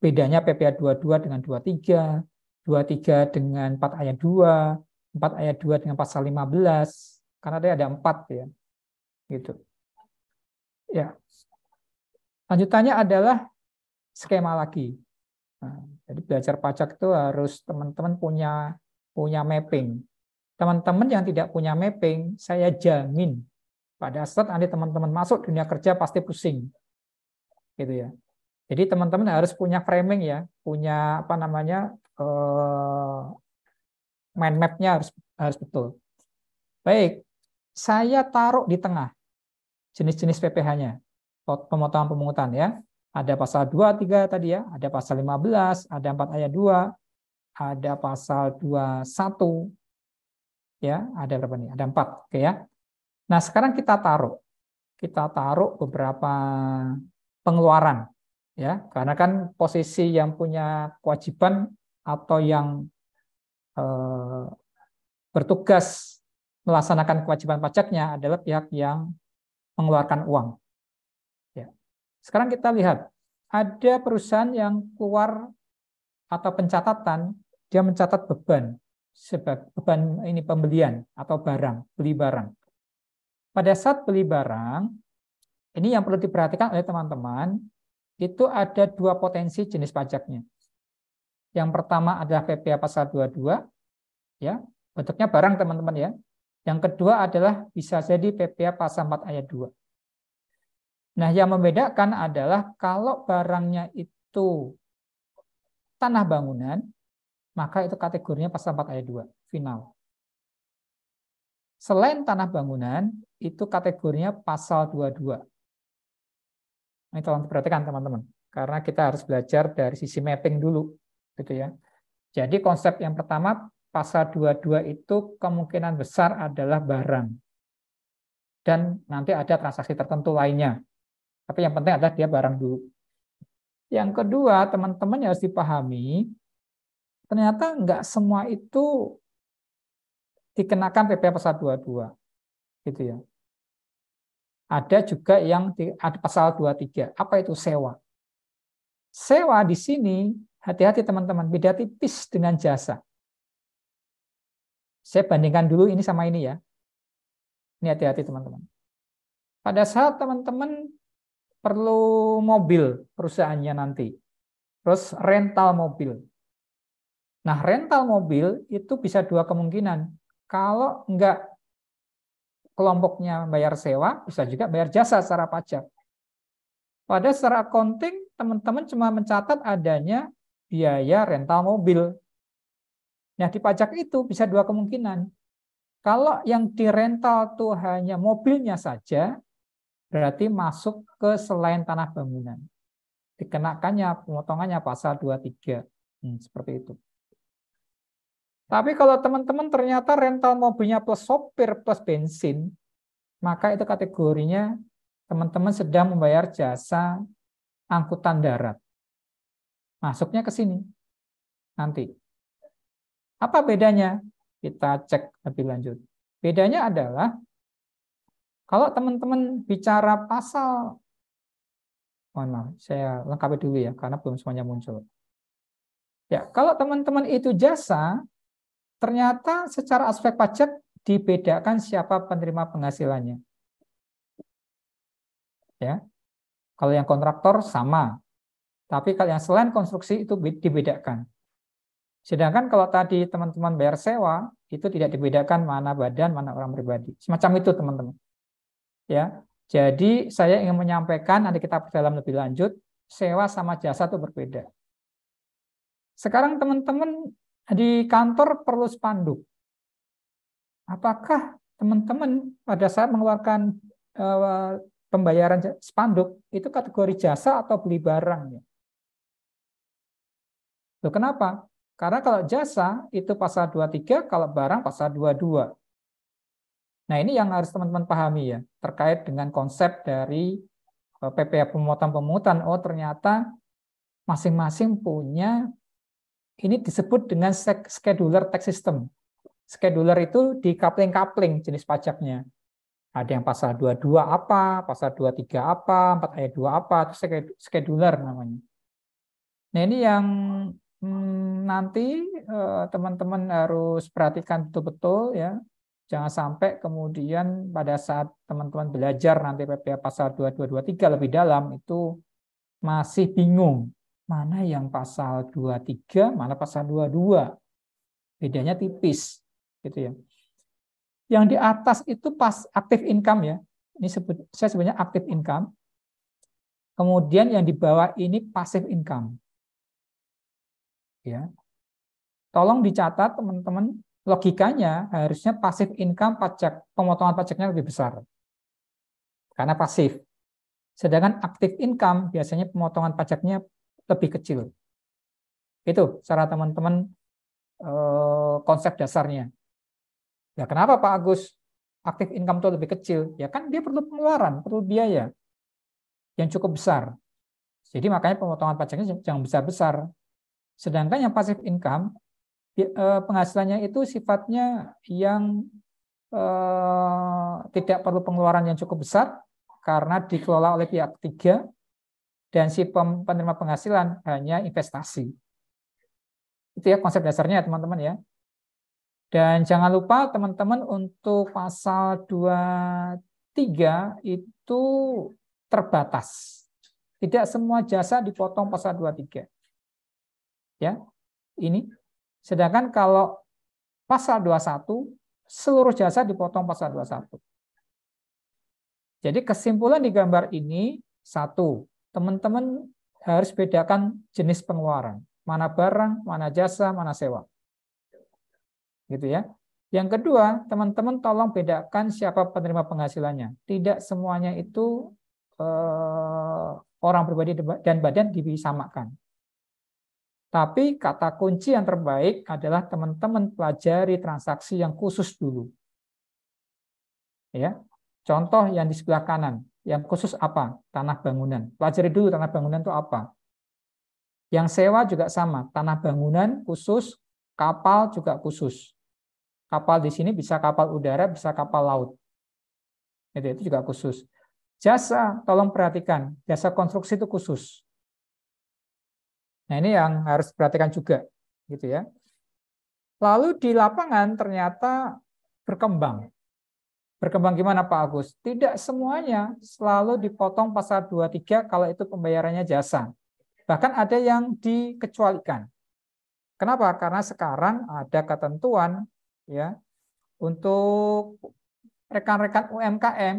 Bedanya PPA 22 dengan 23, 23 dengan 4 ayat 2, 4 ayat 2 dengan pasal 15, karena ada ada 4 ya. Gitu. Ya. Lanjutannya adalah skema lagi. Nah, jadi belajar pajak itu harus teman-teman punya punya mapping. Teman-teman yang tidak punya mapping, saya jamin pada saat nanti teman-teman masuk dunia kerja pasti pusing. Gitu ya. Jadi teman-teman harus punya framing ya, punya apa namanya eh, mind mapnya harus harus betul. Baik, saya taruh di tengah jenis-jenis PPh-nya, pemotongan pemungutan ya. Ada pasal 2, 3 tadi ya, ada pasal 15, ada 4 ayat 2, ada pasal 21, ya ada berapa nih? Ada 4, oke ya. Nah sekarang kita taruh, kita taruh beberapa pengeluaran ya karena kan posisi yang punya kewajiban atau yang eh, bertugas melaksanakan kewajiban pajaknya adalah pihak yang mengeluarkan uang. Ya. Sekarang kita lihat ada perusahaan yang keluar atau pencatatan dia mencatat beban sebab beban ini pembelian atau barang beli barang. Pada saat beli barang ini yang perlu diperhatikan oleh teman-teman itu ada dua potensi jenis pajaknya. Yang pertama adalah PPh pasal 22 ya, bentuknya barang teman-teman ya. Yang kedua adalah bisa jadi PPh pasal 4 ayat 2. Nah, yang membedakan adalah kalau barangnya itu tanah bangunan, maka itu kategorinya pasal 4 ayat 2, final. Selain tanah bangunan, itu kategorinya pasal 22. Ini tolong diperhatikan teman-teman, karena kita harus belajar dari sisi mapping dulu, gitu ya. Jadi konsep yang pertama pasal 22 itu kemungkinan besar adalah barang. Dan nanti ada transaksi tertentu lainnya. Tapi yang penting adalah dia barang dulu. Yang kedua, teman-teman harus dipahami, ternyata nggak semua itu dikenakan PP pasal 22. Gitu ya. Ada juga yang ada pasal 23. Apa itu sewa? Sewa di sini, hati-hati teman-teman, beda tipis dengan jasa. Saya bandingkan dulu ini sama ini ya. Ini hati-hati teman-teman. Pada saat teman-teman perlu mobil perusahaannya nanti, terus rental mobil. Nah, rental mobil itu bisa dua kemungkinan. Kalau nggak kelompoknya bayar sewa, bisa juga bayar jasa secara pajak. Pada secara accounting, teman-teman cuma mencatat adanya biaya rental mobil. Nah, di pajak itu bisa dua kemungkinan. Kalau yang di rental itu hanya mobilnya saja, berarti masuk ke selain tanah bangunan. Dikenakannya, pemotongannya pasal 23. Hmm, seperti itu. Tapi kalau teman-teman ternyata rental mobilnya plus sopir plus bensin, maka itu kategorinya teman-teman sedang membayar jasa angkutan darat. Masuknya ke sini nanti. Apa bedanya? Kita cek lebih lanjut. Bedanya adalah kalau teman-teman bicara pasal mohon maaf, saya lengkapi dulu ya karena belum semuanya muncul. Ya, kalau teman-teman itu jasa, ternyata secara aspek pajak dibedakan siapa penerima penghasilannya. Ya. Kalau yang kontraktor sama. Tapi kalau yang selain konstruksi itu dibedakan. Sedangkan kalau tadi teman-teman bayar sewa, itu tidak dibedakan mana badan, mana orang pribadi. Semacam itu, teman-teman. Ya. Jadi saya ingin menyampaikan, nanti kita dalam lebih lanjut, sewa sama jasa itu berbeda. Sekarang teman-teman di kantor perlu spanduk. Apakah teman-teman pada saat mengeluarkan eh, pembayaran spanduk itu kategori jasa atau beli barang? Ya? Loh, kenapa? Karena kalau jasa itu pasal 23, kalau barang pasal 22. Nah, ini yang harus teman-teman pahami ya, terkait dengan konsep dari eh, PPA pemungutan-pemungutan. Oh, ternyata masing-masing punya ini disebut dengan scheduler tax system. Scheduler itu di coupling kapling jenis pajaknya. Ada yang pasal 22 apa, pasal 23 apa, 4 ayat 2 apa, itu scheduler namanya. Nah ini yang hmm, nanti eh, teman-teman eh, harus perhatikan betul-betul ya. Jangan sampai kemudian pada saat teman-teman belajar nanti PPA pasal 2223 lebih dalam itu masih bingung mana yang pasal 23, mana pasal 22. Bedanya tipis gitu ya. Yang di atas itu pas aktif income ya. Ini sebut, saya sebenarnya aktif income. Kemudian yang di bawah ini pasif income. Ya. Tolong dicatat teman-teman, logikanya harusnya pasif income pajak pemotongan pajaknya lebih besar. Karena pasif. Sedangkan aktif income biasanya pemotongan pajaknya lebih kecil. Itu cara teman-teman eh, konsep dasarnya. Ya kenapa Pak Agus aktif income itu lebih kecil? Ya kan dia perlu pengeluaran, perlu biaya yang cukup besar. Jadi makanya pemotongan pajaknya jangan besar-besar. Sedangkan yang pasif income eh, penghasilannya itu sifatnya yang eh, tidak perlu pengeluaran yang cukup besar karena dikelola oleh pihak ketiga dan si penerima penghasilan hanya investasi. Itu ya konsep dasarnya teman-teman ya. Dan jangan lupa teman-teman untuk pasal 23 itu terbatas. Tidak semua jasa dipotong pasal 23. Ya. Ini. Sedangkan kalau pasal 21 seluruh jasa dipotong pasal 21. Jadi kesimpulan di gambar ini satu, teman-teman harus bedakan jenis pengeluaran. Mana barang, mana jasa, mana sewa. Gitu ya. Yang kedua, teman-teman tolong bedakan siapa penerima penghasilannya. Tidak semuanya itu eh, orang pribadi dan badan disamakan. Tapi kata kunci yang terbaik adalah teman-teman pelajari transaksi yang khusus dulu. Ya, contoh yang di sebelah kanan. Yang khusus apa? Tanah bangunan. Pelajari dulu tanah bangunan itu apa. Yang sewa juga sama, tanah bangunan khusus, kapal juga khusus. Kapal di sini bisa kapal udara, bisa kapal laut. Itu, itu juga khusus. Jasa, tolong perhatikan, jasa konstruksi itu khusus. Nah ini yang harus perhatikan juga, gitu ya. Lalu di lapangan ternyata berkembang. Berkembang gimana Pak Agus? Tidak semuanya selalu dipotong pasal 23 kalau itu pembayarannya jasa. Bahkan ada yang dikecualikan. Kenapa? Karena sekarang ada ketentuan ya untuk rekan-rekan UMKM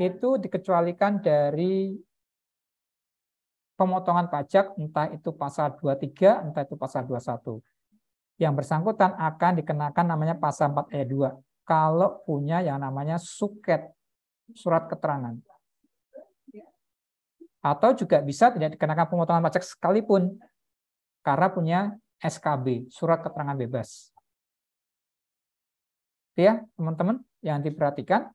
itu dikecualikan dari pemotongan pajak entah itu pasal 23 entah itu pasal 21. Yang bersangkutan akan dikenakan namanya pasal 4 ayat 2 kalau punya yang namanya suket, surat keterangan. Atau juga bisa tidak dikenakan pemotongan pajak sekalipun karena punya SKB, surat keterangan bebas. ya, teman-teman, yang diperhatikan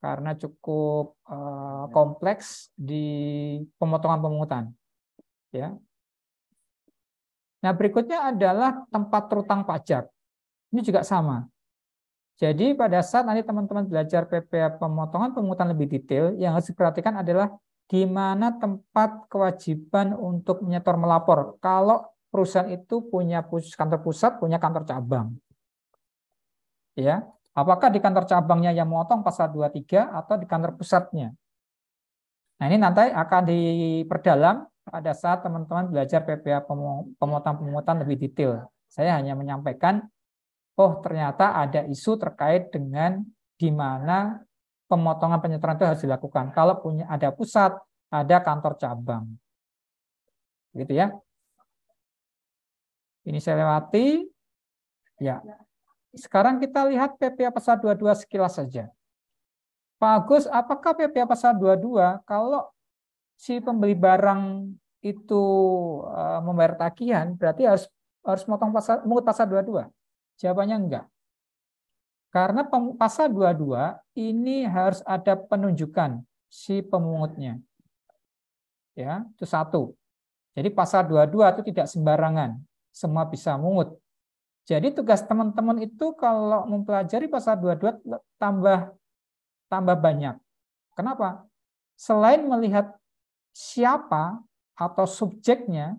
karena cukup eh, kompleks di pemotongan pemungutan. Ya. Nah, berikutnya adalah tempat terutang pajak. Ini juga sama, jadi pada saat nanti teman-teman belajar PPA pemotongan pemungutan lebih detail, yang harus diperhatikan adalah di mana tempat kewajiban untuk menyetor melapor kalau perusahaan itu punya kantor pusat, punya kantor cabang. Ya, apakah di kantor cabangnya yang memotong pasal 23 atau di kantor pusatnya? Nah, ini nanti akan diperdalam pada saat teman-teman belajar PPA pemotongan pemungutan lebih detail. Saya hanya menyampaikan oh ternyata ada isu terkait dengan di mana pemotongan penyetoran itu harus dilakukan. Kalau punya ada pusat, ada kantor cabang. Gitu ya. Ini saya lewati. Ya. Sekarang kita lihat PPA Pasal 22 sekilas saja. Pak Agus, apakah PPA Pasal 22 kalau si pembeli barang itu eh, membayar tagihan berarti harus harus motong pasal mungut pasal 22? Jawabannya enggak. Karena pasal 22 ini harus ada penunjukan si pemungutnya. Ya, itu satu. Jadi pasal 22 itu tidak sembarangan, semua bisa mungut. Jadi tugas teman-teman itu kalau mempelajari pasal 22 tambah tambah banyak. Kenapa? Selain melihat siapa atau subjeknya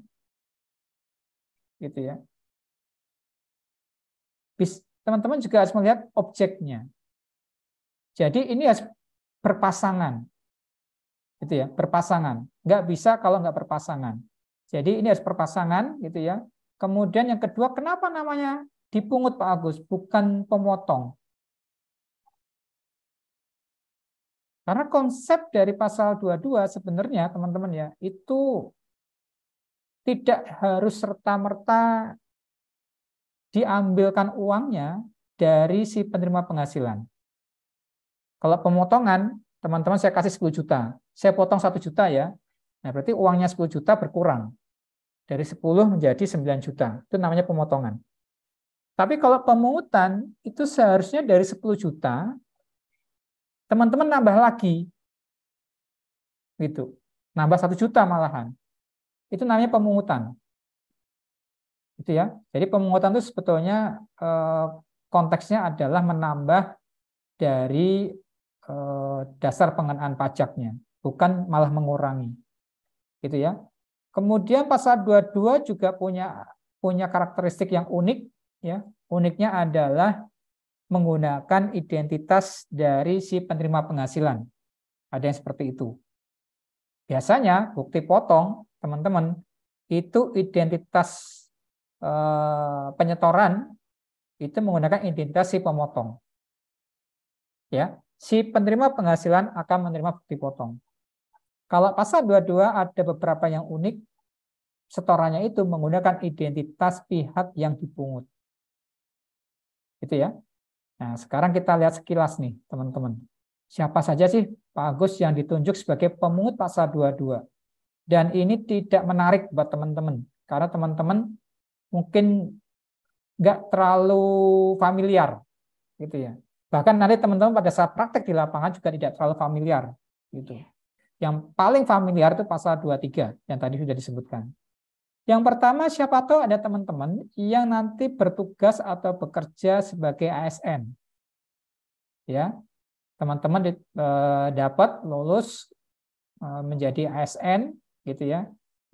gitu ya teman-teman juga harus melihat objeknya. Jadi ini harus berpasangan. Gitu ya, berpasangan. Gak bisa kalau nggak berpasangan. Jadi ini harus berpasangan gitu ya. Kemudian yang kedua, kenapa namanya dipungut Pak Agus, bukan pemotong? Karena konsep dari pasal 22 sebenarnya teman-teman ya, itu tidak harus serta-merta diambilkan uangnya dari si penerima penghasilan. Kalau pemotongan, teman-teman saya kasih 10 juta, saya potong 1 juta ya, nah berarti uangnya 10 juta berkurang. Dari 10 menjadi 9 juta, itu namanya pemotongan. Tapi kalau pemungutan, itu seharusnya dari 10 juta, teman-teman nambah lagi. Gitu. Nambah 1 juta malahan. Itu namanya pemungutan. Itu ya. Jadi pemungutan itu sebetulnya eh, konteksnya adalah menambah dari eh, dasar pengenaan pajaknya, bukan malah mengurangi. Gitu ya. Kemudian pasal 22 juga punya punya karakteristik yang unik ya. Uniknya adalah menggunakan identitas dari si penerima penghasilan. Ada yang seperti itu. Biasanya bukti potong, teman-teman, itu identitas Eh, penyetoran itu menggunakan identitas si pemotong. Ya, si penerima penghasilan akan menerima bukti potong. Kalau pasal 22 ada beberapa yang unik, setorannya itu menggunakan identitas pihak yang dipungut. Gitu ya. Nah, sekarang kita lihat sekilas nih, teman-teman. Siapa saja sih Pak Agus yang ditunjuk sebagai pemungut pasal 22? Dan ini tidak menarik buat teman-teman. Karena teman-teman mungkin nggak terlalu familiar gitu ya bahkan nanti teman-teman pada saat praktek di lapangan juga tidak terlalu familiar gitu iya. yang paling familiar itu pasal 23 yang tadi sudah disebutkan yang pertama siapa tahu ada teman-teman yang nanti bertugas atau bekerja sebagai ASN ya teman-teman eh, dapat lulus eh, menjadi ASN gitu ya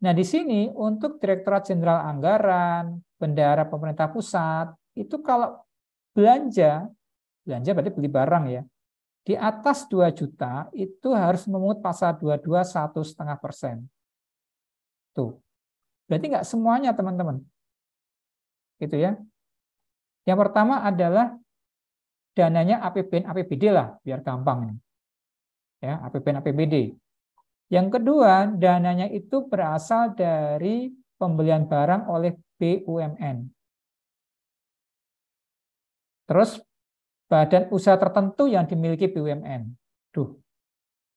Nah, di sini untuk Direktorat Jenderal Anggaran, Bendahara Pemerintah Pusat, itu kalau belanja, belanja berarti beli barang ya, di atas 2 juta itu harus memungut pasal 22 setengah persen. Tuh. Berarti nggak semuanya, teman-teman. Gitu ya. Yang pertama adalah dananya APBN APBD lah, biar gampang ini Ya, APBN APBD. Yang kedua, dananya itu berasal dari pembelian barang oleh BUMN. Terus badan usaha tertentu yang dimiliki BUMN. Duh,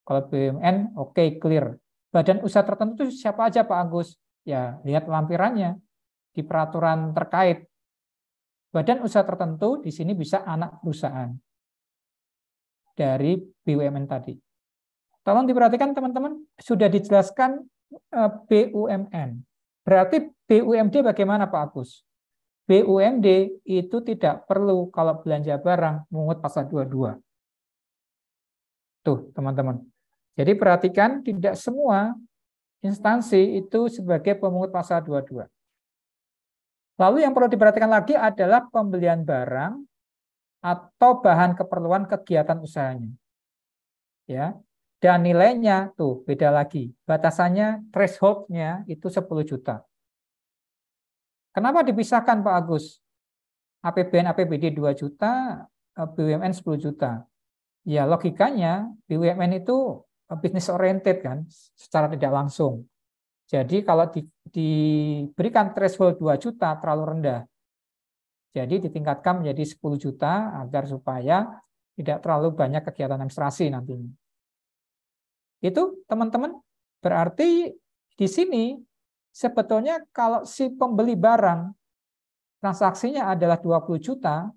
kalau BUMN oke okay, clear. Badan usaha tertentu itu siapa aja Pak Agus? Ya lihat lampirannya di peraturan terkait. Badan usaha tertentu di sini bisa anak perusahaan dari BUMN tadi. Tolong diperhatikan teman-teman, sudah dijelaskan eh, BUMN. Berarti BUMD bagaimana Pak Agus? BUMD itu tidak perlu kalau belanja barang mengut pasal 22. Tuh, teman-teman. Jadi perhatikan tidak semua instansi itu sebagai pemungut pasal 22. Lalu yang perlu diperhatikan lagi adalah pembelian barang atau bahan keperluan kegiatan usahanya. Ya dan nilainya tuh beda lagi. Batasannya thresholdnya itu 10 juta. Kenapa dipisahkan Pak Agus? APBN APBD 2 juta, eh, BUMN 10 juta. Ya logikanya BUMN itu eh, bisnis oriented kan secara tidak langsung. Jadi kalau di, diberikan threshold 2 juta terlalu rendah. Jadi ditingkatkan menjadi 10 juta agar supaya tidak terlalu banyak kegiatan administrasi nantinya. Itu teman-teman berarti di sini sebetulnya kalau si pembeli barang transaksinya adalah 20 juta,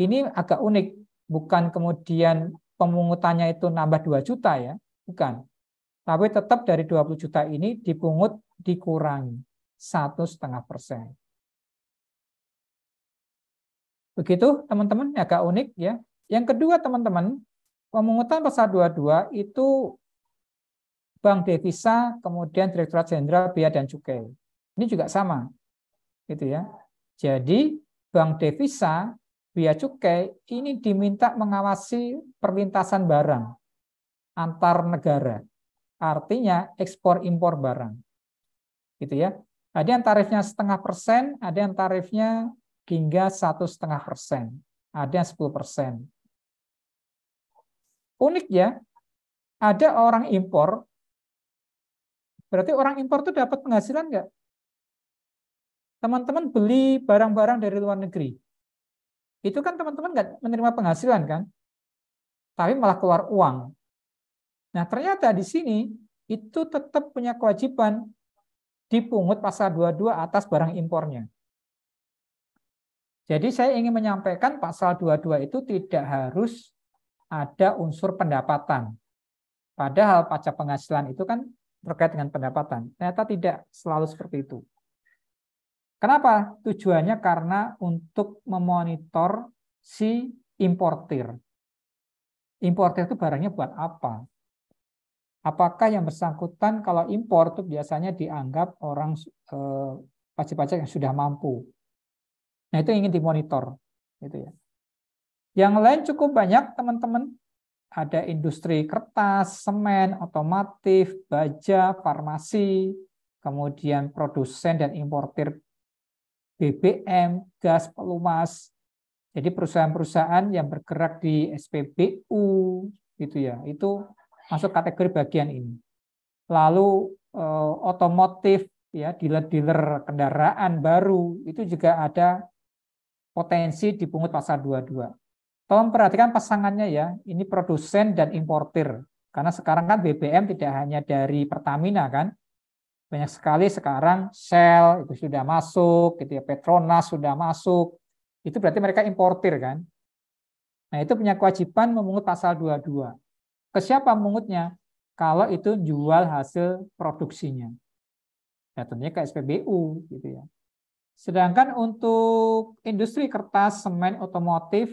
ini agak unik. Bukan kemudian pemungutannya itu nambah 2 juta ya, bukan. Tapi tetap dari 20 juta ini dipungut dikurangi satu setengah persen. Begitu teman-teman, agak unik ya. Yang kedua teman-teman, pemungutan pasal 22 itu Bank Devisa, kemudian Direktorat Jenderal Bea dan Cukai. Ini juga sama. Gitu ya. Jadi Bank Devisa, Bea Cukai ini diminta mengawasi perlintasan barang antar negara. Artinya ekspor impor barang. Gitu ya. Ada yang tarifnya setengah persen, ada yang tarifnya hingga satu setengah persen, ada yang sepuluh persen. Unik ya, ada orang impor Berarti orang impor itu dapat penghasilan nggak? Teman-teman beli barang-barang dari luar negeri. Itu kan teman-teman nggak menerima penghasilan kan? Tapi malah keluar uang. Nah ternyata di sini itu tetap punya kewajiban dipungut pasal 22 atas barang impornya. Jadi saya ingin menyampaikan pasal 22 itu tidak harus ada unsur pendapatan. Padahal pajak penghasilan itu kan terkait dengan pendapatan. Ternyata tidak selalu seperti itu. Kenapa? Tujuannya karena untuk memonitor si importir. Importir itu barangnya buat apa? Apakah yang bersangkutan kalau impor itu biasanya dianggap orang pajak pajak eh, yang sudah mampu. Nah, itu ingin dimonitor gitu ya. Yang lain cukup banyak teman-teman ada industri kertas, semen, otomotif, baja, farmasi, kemudian produsen dan importir BBM, gas, pelumas. Jadi perusahaan-perusahaan yang bergerak di SPBU gitu ya, itu masuk kategori bagian ini. Lalu eh, otomotif ya, dealer-dealer kendaraan baru itu juga ada potensi dipungut pasal 22. Tolong perhatikan pasangannya ya, ini produsen dan importer Karena sekarang kan BBM tidak hanya dari Pertamina kan, banyak sekali sekarang Shell itu sudah masuk, gitu ya, Petronas sudah masuk. Itu berarti mereka importer kan. Nah itu punya kewajiban memungut pasal 22. Ke siapa memungutnya Kalau itu jual hasil produksinya. Ya tentunya ke SPBU gitu ya. Sedangkan untuk industri kertas, semen, otomotif,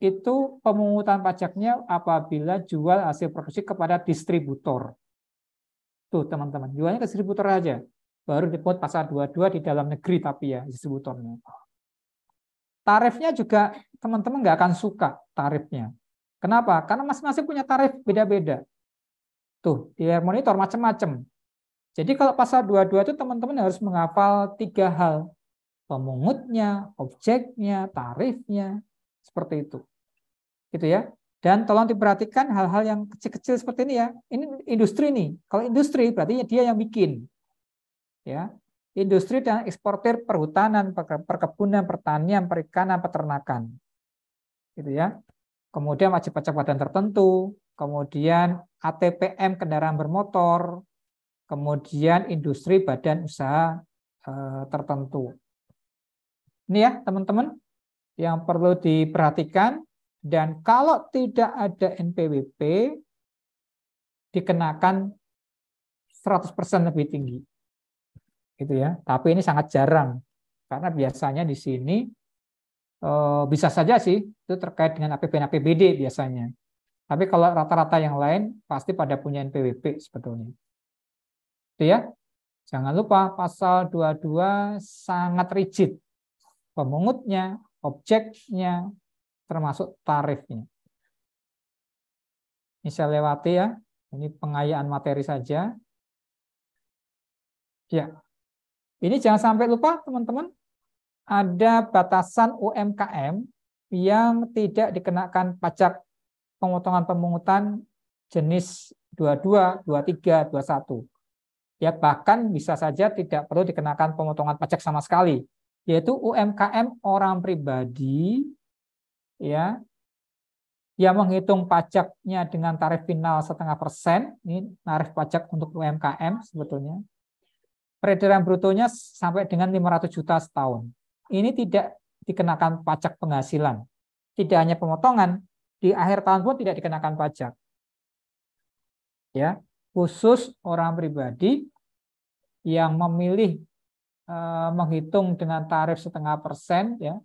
itu pemungutan pajaknya apabila jual hasil produksi kepada distributor. Tuh teman-teman, jualnya ke distributor aja. Baru dibuat pasar 22 di dalam negeri tapi ya distributornya. Tarifnya juga teman-teman nggak akan suka tarifnya. Kenapa? Karena masing-masing punya tarif beda-beda. Tuh, di layar monitor macam-macam. Jadi kalau pasar 22 itu teman-teman harus menghafal tiga hal. Pemungutnya, objeknya, tarifnya, seperti itu gitu ya. Dan tolong diperhatikan hal-hal yang kecil-kecil seperti ini ya. Ini industri nih. Kalau industri berarti dia yang bikin. Ya. Industri dan eksportir perhutanan, perkebunan, pertanian, perikanan, peternakan. Gitu ya. Kemudian wajib pajak badan tertentu, kemudian ATPM kendaraan bermotor, kemudian industri badan usaha eh, tertentu. Ini ya, teman-teman, yang perlu diperhatikan dan kalau tidak ada NPWP, dikenakan 100% lebih tinggi. Gitu ya. Tapi ini sangat jarang karena biasanya di sini eh, bisa saja sih itu terkait dengan APBN APBD biasanya. Tapi kalau rata-rata yang lain pasti pada punya NPWP sebetulnya. Itu ya. Jangan lupa pasal 22 sangat rigid. Pemungutnya, objeknya, termasuk tarifnya. Ini saya lewati ya. Ini pengayaan materi saja. Ya. Ini jangan sampai lupa teman-teman, ada batasan UMKM yang tidak dikenakan pajak pemotongan pemungutan jenis 22, 23, 21. Ya, bahkan bisa saja tidak perlu dikenakan pemotongan pajak sama sekali, yaitu UMKM orang pribadi ya yang menghitung pajaknya dengan tarif final setengah persen, ini tarif pajak untuk UMKM sebetulnya. Peredaran brutonya sampai dengan 500 juta setahun. Ini tidak dikenakan pajak penghasilan. Tidak hanya pemotongan, di akhir tahun pun tidak dikenakan pajak. Ya, khusus orang pribadi yang memilih eh, menghitung dengan tarif setengah persen ya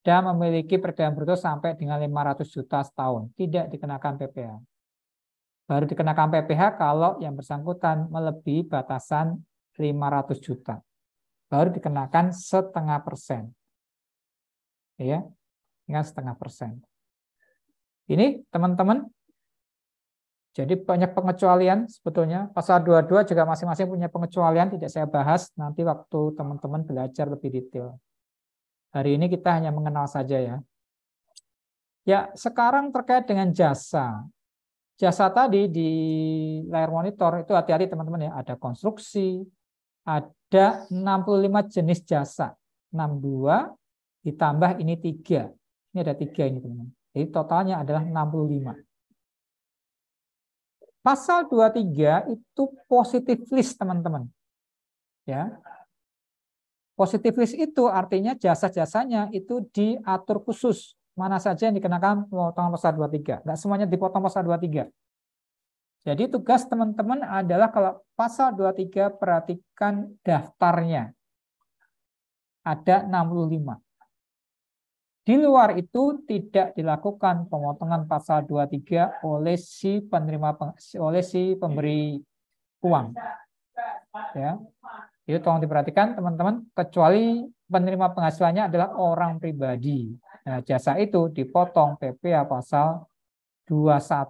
dan memiliki perbedaan bruto sampai dengan 500 juta setahun, tidak dikenakan PPh. Baru dikenakan PPh kalau yang bersangkutan melebihi batasan 500 juta. Baru dikenakan setengah persen. Ya, dengan setengah persen. Ini teman-teman, jadi banyak pengecualian sebetulnya. Pasal 22 juga masing-masing punya pengecualian, tidak saya bahas nanti waktu teman-teman belajar lebih detail. Hari ini kita hanya mengenal saja ya. Ya, sekarang terkait dengan jasa. Jasa tadi di layar monitor itu hati-hati teman-teman ya, ada konstruksi, ada 65 jenis jasa. 62 ditambah ini 3. Ini ada 3 ini teman-teman. Jadi totalnya adalah 65. Pasal 23 itu positif list teman-teman. Ya. Positivis itu artinya jasa-jasanya itu diatur khusus. Mana saja yang dikenakan pemotongan pasal 23. Nggak semuanya dipotong pasal 23. Jadi tugas teman-teman adalah kalau pasal 23 perhatikan daftarnya. Ada 65. Di luar itu tidak dilakukan pemotongan pasal 23 oleh si penerima oleh si pemberi uang. Ya. Jadi tolong diperhatikan teman-teman, kecuali penerima penghasilannya adalah orang pribadi. Nah, jasa itu dipotong PPA pasal 21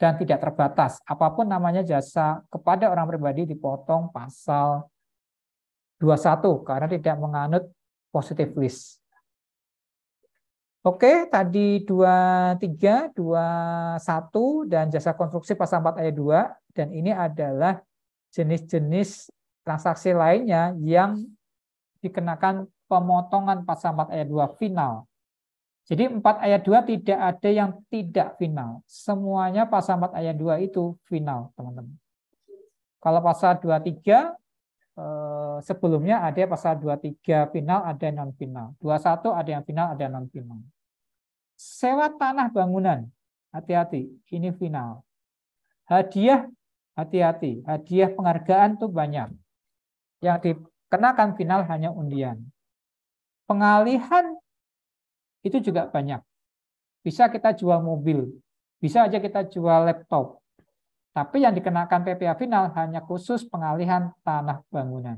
dan tidak terbatas. Apapun namanya jasa kepada orang pribadi dipotong pasal 21 karena tidak menganut positif list. Oke, tadi 23, 21 dan jasa konstruksi pasal 4 ayat 2 dan ini adalah jenis-jenis transaksi lainnya yang dikenakan pemotongan pasal 4 ayat 2 final. Jadi 4 ayat 2 tidak ada yang tidak final. Semuanya pasal 4 ayat 2 itu final, teman-teman. Kalau pasal 23 eh, sebelumnya ada pasal 23 final, ada non final. 21 ada yang final, ada non final. Sewa tanah bangunan, hati-hati, ini final. Hadiah, hati-hati. Hadiah penghargaan tuh banyak yang dikenakan final hanya undian. Pengalihan itu juga banyak. Bisa kita jual mobil, bisa aja kita jual laptop. Tapi yang dikenakan PPA final hanya khusus pengalihan tanah bangunan.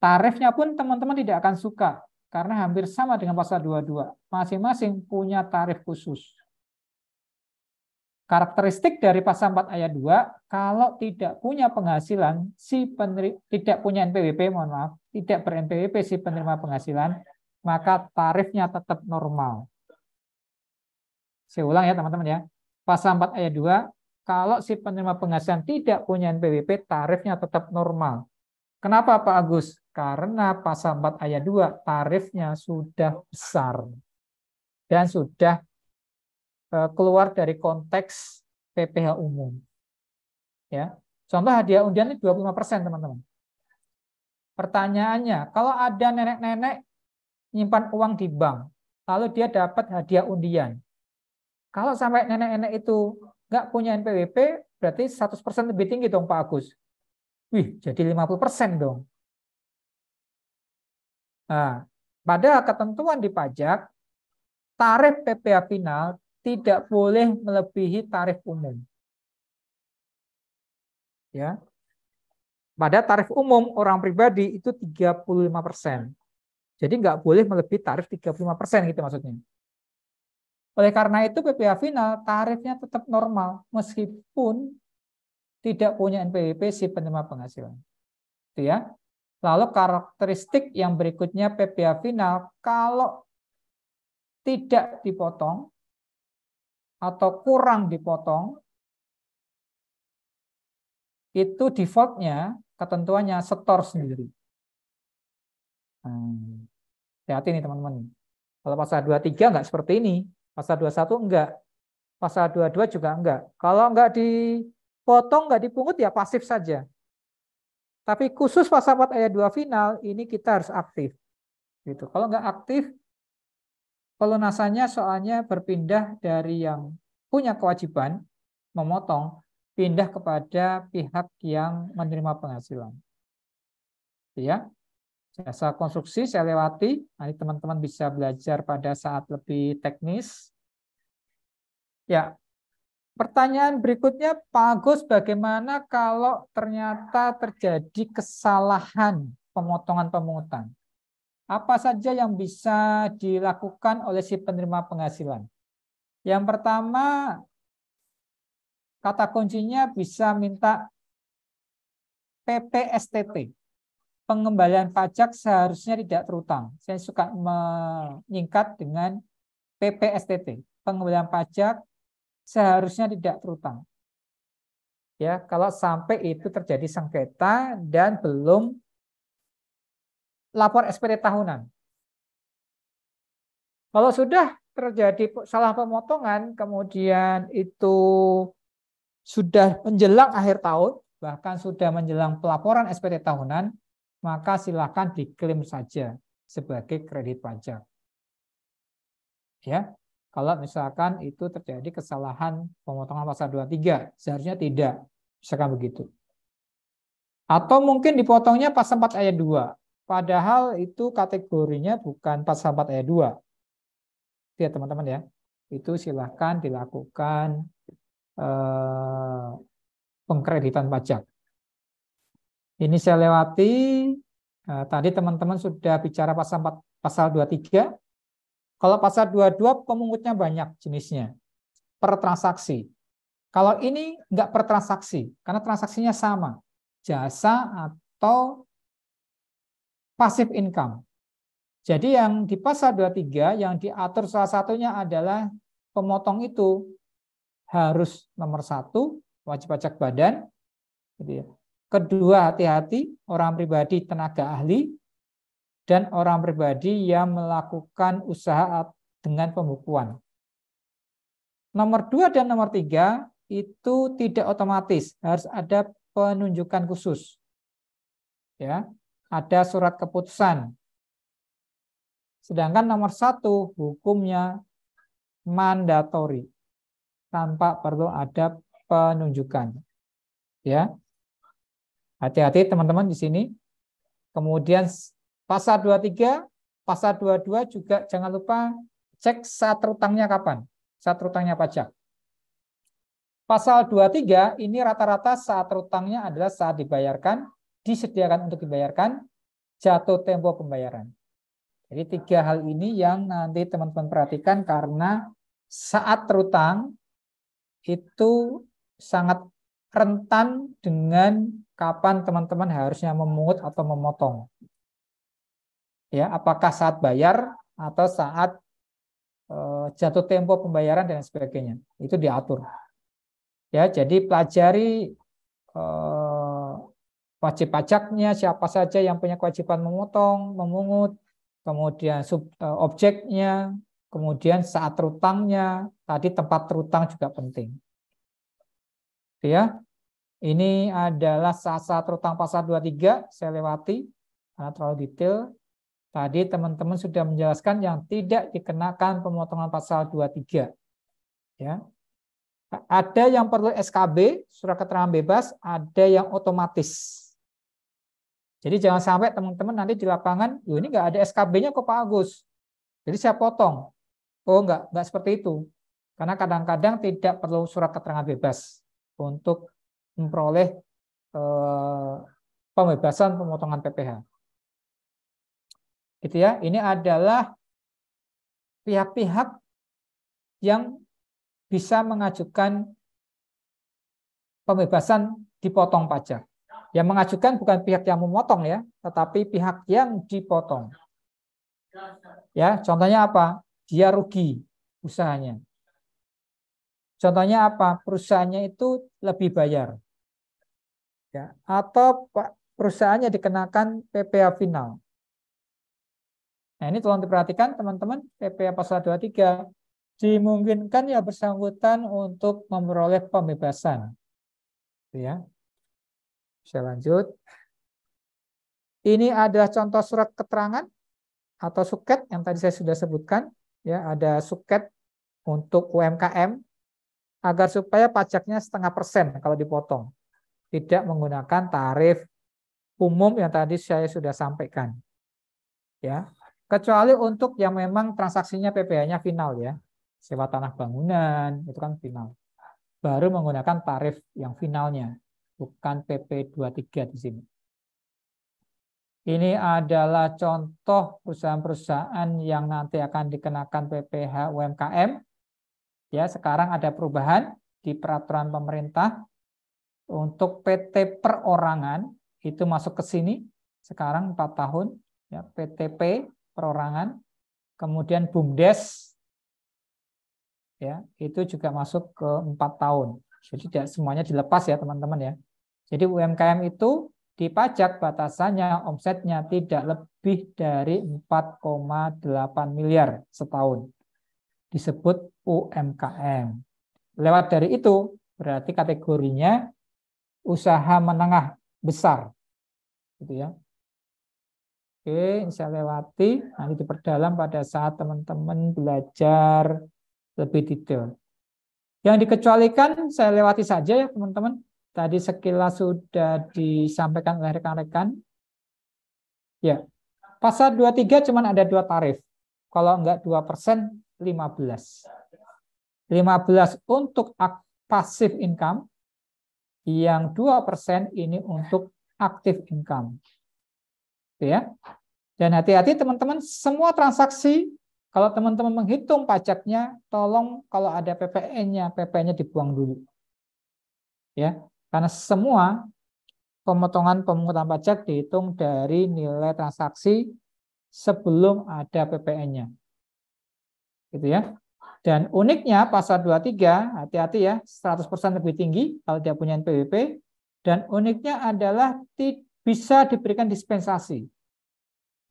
Tarifnya pun teman-teman tidak akan suka karena hampir sama dengan pasal 22. Masing-masing punya tarif khusus. Karakteristik dari pasal 4 ayat 2, kalau tidak punya penghasilan, si penerima, tidak punya NPWP, mohon maaf, tidak ber-NPWP si penerima penghasilan, maka tarifnya tetap normal. Saya ulang ya teman-teman ya. Pasal 4 ayat 2, kalau si penerima penghasilan tidak punya NPWP, tarifnya tetap normal. Kenapa Pak Agus? Karena pasal 4 ayat 2 tarifnya sudah besar dan sudah Eh, keluar dari konteks PPH umum. Ya. Contoh hadiah undian itu 25%, teman-teman. Pertanyaannya, kalau ada nenek-nenek nyimpan uang di bank, lalu dia dapat hadiah undian. Kalau sampai nenek-nenek itu nggak punya NPWP, berarti 100% lebih tinggi dong Pak Agus. Wih, jadi 50% dong. Nah, pada ketentuan di pajak, tarif PPH final tidak boleh melebihi tarif umum. Ya. Pada tarif umum orang pribadi itu 35%. Jadi nggak boleh melebihi tarif 35% gitu maksudnya. Oleh karena itu PPH final tarifnya tetap normal meskipun tidak punya NPWP si penerima penghasilan. Itu ya. Lalu karakteristik yang berikutnya PPH final kalau tidak dipotong atau kurang dipotong, itu defaultnya ketentuannya setor sendiri. Hmm. hati nih teman-teman. Kalau pasal 23 enggak seperti ini. Pasal 21 enggak. Pasal 22 juga enggak. Kalau enggak dipotong, enggak dipungut ya pasif saja. Tapi khusus pasal 4 ayat 2 final ini kita harus aktif. Gitu. Kalau enggak aktif Pelunasannya soalnya berpindah dari yang punya kewajiban memotong pindah kepada pihak yang menerima penghasilan. Ya. Jasa konstruksi saya lewati, nanti teman-teman bisa belajar pada saat lebih teknis. Ya. Pertanyaan berikutnya, Pak Agus, bagaimana kalau ternyata terjadi kesalahan pemotongan pemungutan? apa saja yang bisa dilakukan oleh si penerima penghasilan. Yang pertama, kata kuncinya bisa minta PPSTT. Pengembalian pajak seharusnya tidak terutang. Saya suka menyingkat dengan PPSTT. Pengembalian pajak seharusnya tidak terutang. Ya, kalau sampai itu terjadi sengketa dan belum lapor SPT tahunan. Kalau sudah terjadi salah pemotongan, kemudian itu sudah menjelang akhir tahun, bahkan sudah menjelang pelaporan SPT tahunan, maka silakan diklaim saja sebagai kredit pajak. Ya, kalau misalkan itu terjadi kesalahan pemotongan pasal 23, seharusnya tidak. Misalkan begitu. Atau mungkin dipotongnya pas 4 ayat 2. Padahal itu kategorinya bukan pasal 4 ayat 2. Ya teman-teman ya. Itu silahkan dilakukan eh, pengkreditan pajak. Ini saya lewati. Nah, tadi teman-teman sudah bicara pasal 4, pasal 23. Kalau pasal 22 pemungutnya banyak jenisnya. Per transaksi. Kalau ini nggak per transaksi, karena transaksinya sama. Jasa atau pasif income. Jadi yang di pasal 23 yang diatur salah satunya adalah pemotong itu harus nomor satu wajib pajak badan, gitu ya. Kedua hati-hati orang pribadi tenaga ahli dan orang pribadi yang melakukan usaha dengan pembukuan. Nomor dua dan nomor tiga itu tidak otomatis harus ada penunjukan khusus. Ya, ada surat keputusan. Sedangkan nomor satu hukumnya mandatori tanpa perlu ada penunjukan. Ya. Hati-hati teman-teman di sini. Kemudian pasal 23, pasal 22 juga jangan lupa cek saat utangnya kapan. saat utangnya pajak. Pasal 23 ini rata-rata saat utangnya adalah saat dibayarkan disediakan untuk dibayarkan, jatuh tempo pembayaran. Jadi tiga hal ini yang nanti teman-teman perhatikan karena saat terutang itu sangat rentan dengan kapan teman-teman harusnya memungut atau memotong. Ya, apakah saat bayar atau saat eh, jatuh tempo pembayaran dan sebagainya. Itu diatur. Ya, jadi pelajari eh, wajib pajaknya, siapa saja yang punya kewajiban memotong, memungut, kemudian sub, e, objeknya, kemudian saat terutangnya, tadi tempat terutang juga penting. Ya, ini adalah saat-saat terutang pasal 23, saya lewati karena terlalu detail. Tadi teman-teman sudah menjelaskan yang tidak dikenakan pemotongan pasal 23. Ya. Ada yang perlu SKB, surat keterangan bebas, ada yang otomatis. Jadi jangan sampai teman-teman nanti di lapangan, ini nggak ada SKB-nya kok Pak Agus. Jadi saya potong. Oh nggak, nggak seperti itu. Karena kadang-kadang tidak perlu surat keterangan bebas untuk memperoleh eh, pembebasan pemotongan PPh. Gitu ya. Ini adalah pihak-pihak yang bisa mengajukan pembebasan dipotong pajak. Yang mengajukan bukan pihak yang memotong ya, tetapi pihak yang dipotong. Ya, contohnya apa? Dia rugi usahanya. Contohnya apa? Perusahaannya itu lebih bayar. Ya, atau perusahaannya dikenakan PPA final. Nah, ini tolong diperhatikan teman-teman PPA pasal 23 dimungkinkan ya bersangkutan untuk memperoleh pembebasan. Gitu ya, saya lanjut. Ini adalah contoh surat keterangan atau suket yang tadi saya sudah sebutkan. Ya, ada suket untuk UMKM agar supaya pajaknya setengah persen kalau dipotong. Tidak menggunakan tarif umum yang tadi saya sudah sampaikan. Ya, kecuali untuk yang memang transaksinya PPh-nya final ya. Sewa tanah bangunan itu kan final. Baru menggunakan tarif yang finalnya bukan PP23 di sini. Ini adalah contoh perusahaan-perusahaan yang nanti akan dikenakan PPH UMKM. Ya, sekarang ada perubahan di peraturan pemerintah untuk PT perorangan itu masuk ke sini sekarang 4 tahun ya PTP perorangan kemudian BUMDes ya itu juga masuk ke 4 tahun jadi tidak semuanya dilepas ya teman-teman ya. Jadi UMKM itu dipajak batasannya omsetnya tidak lebih dari 4,8 miliar setahun. Disebut UMKM. Lewat dari itu berarti kategorinya usaha menengah besar. Gitu ya. Oke, saya lewati. Nanti diperdalam pada saat teman-teman belajar lebih detail. Yang dikecualikan saya lewati saja ya teman-teman. Tadi sekilas sudah disampaikan oleh rekan-rekan. Ya, pasar 23 cuma ada dua tarif. Kalau enggak 2 persen, 15. 15 untuk pasif income, yang 2 persen ini untuk aktif income. Gitu ya. Dan hati-hati teman-teman, semua transaksi kalau teman-teman menghitung pajaknya, tolong kalau ada PPN-nya, PPN-nya dibuang dulu. Ya, karena semua pemotongan pemungutan pajak dihitung dari nilai transaksi sebelum ada PPN-nya. Gitu ya. Dan uniknya pasal 23, hati-hati ya, 100% lebih tinggi kalau dia punya NPWP dan uniknya adalah bisa diberikan dispensasi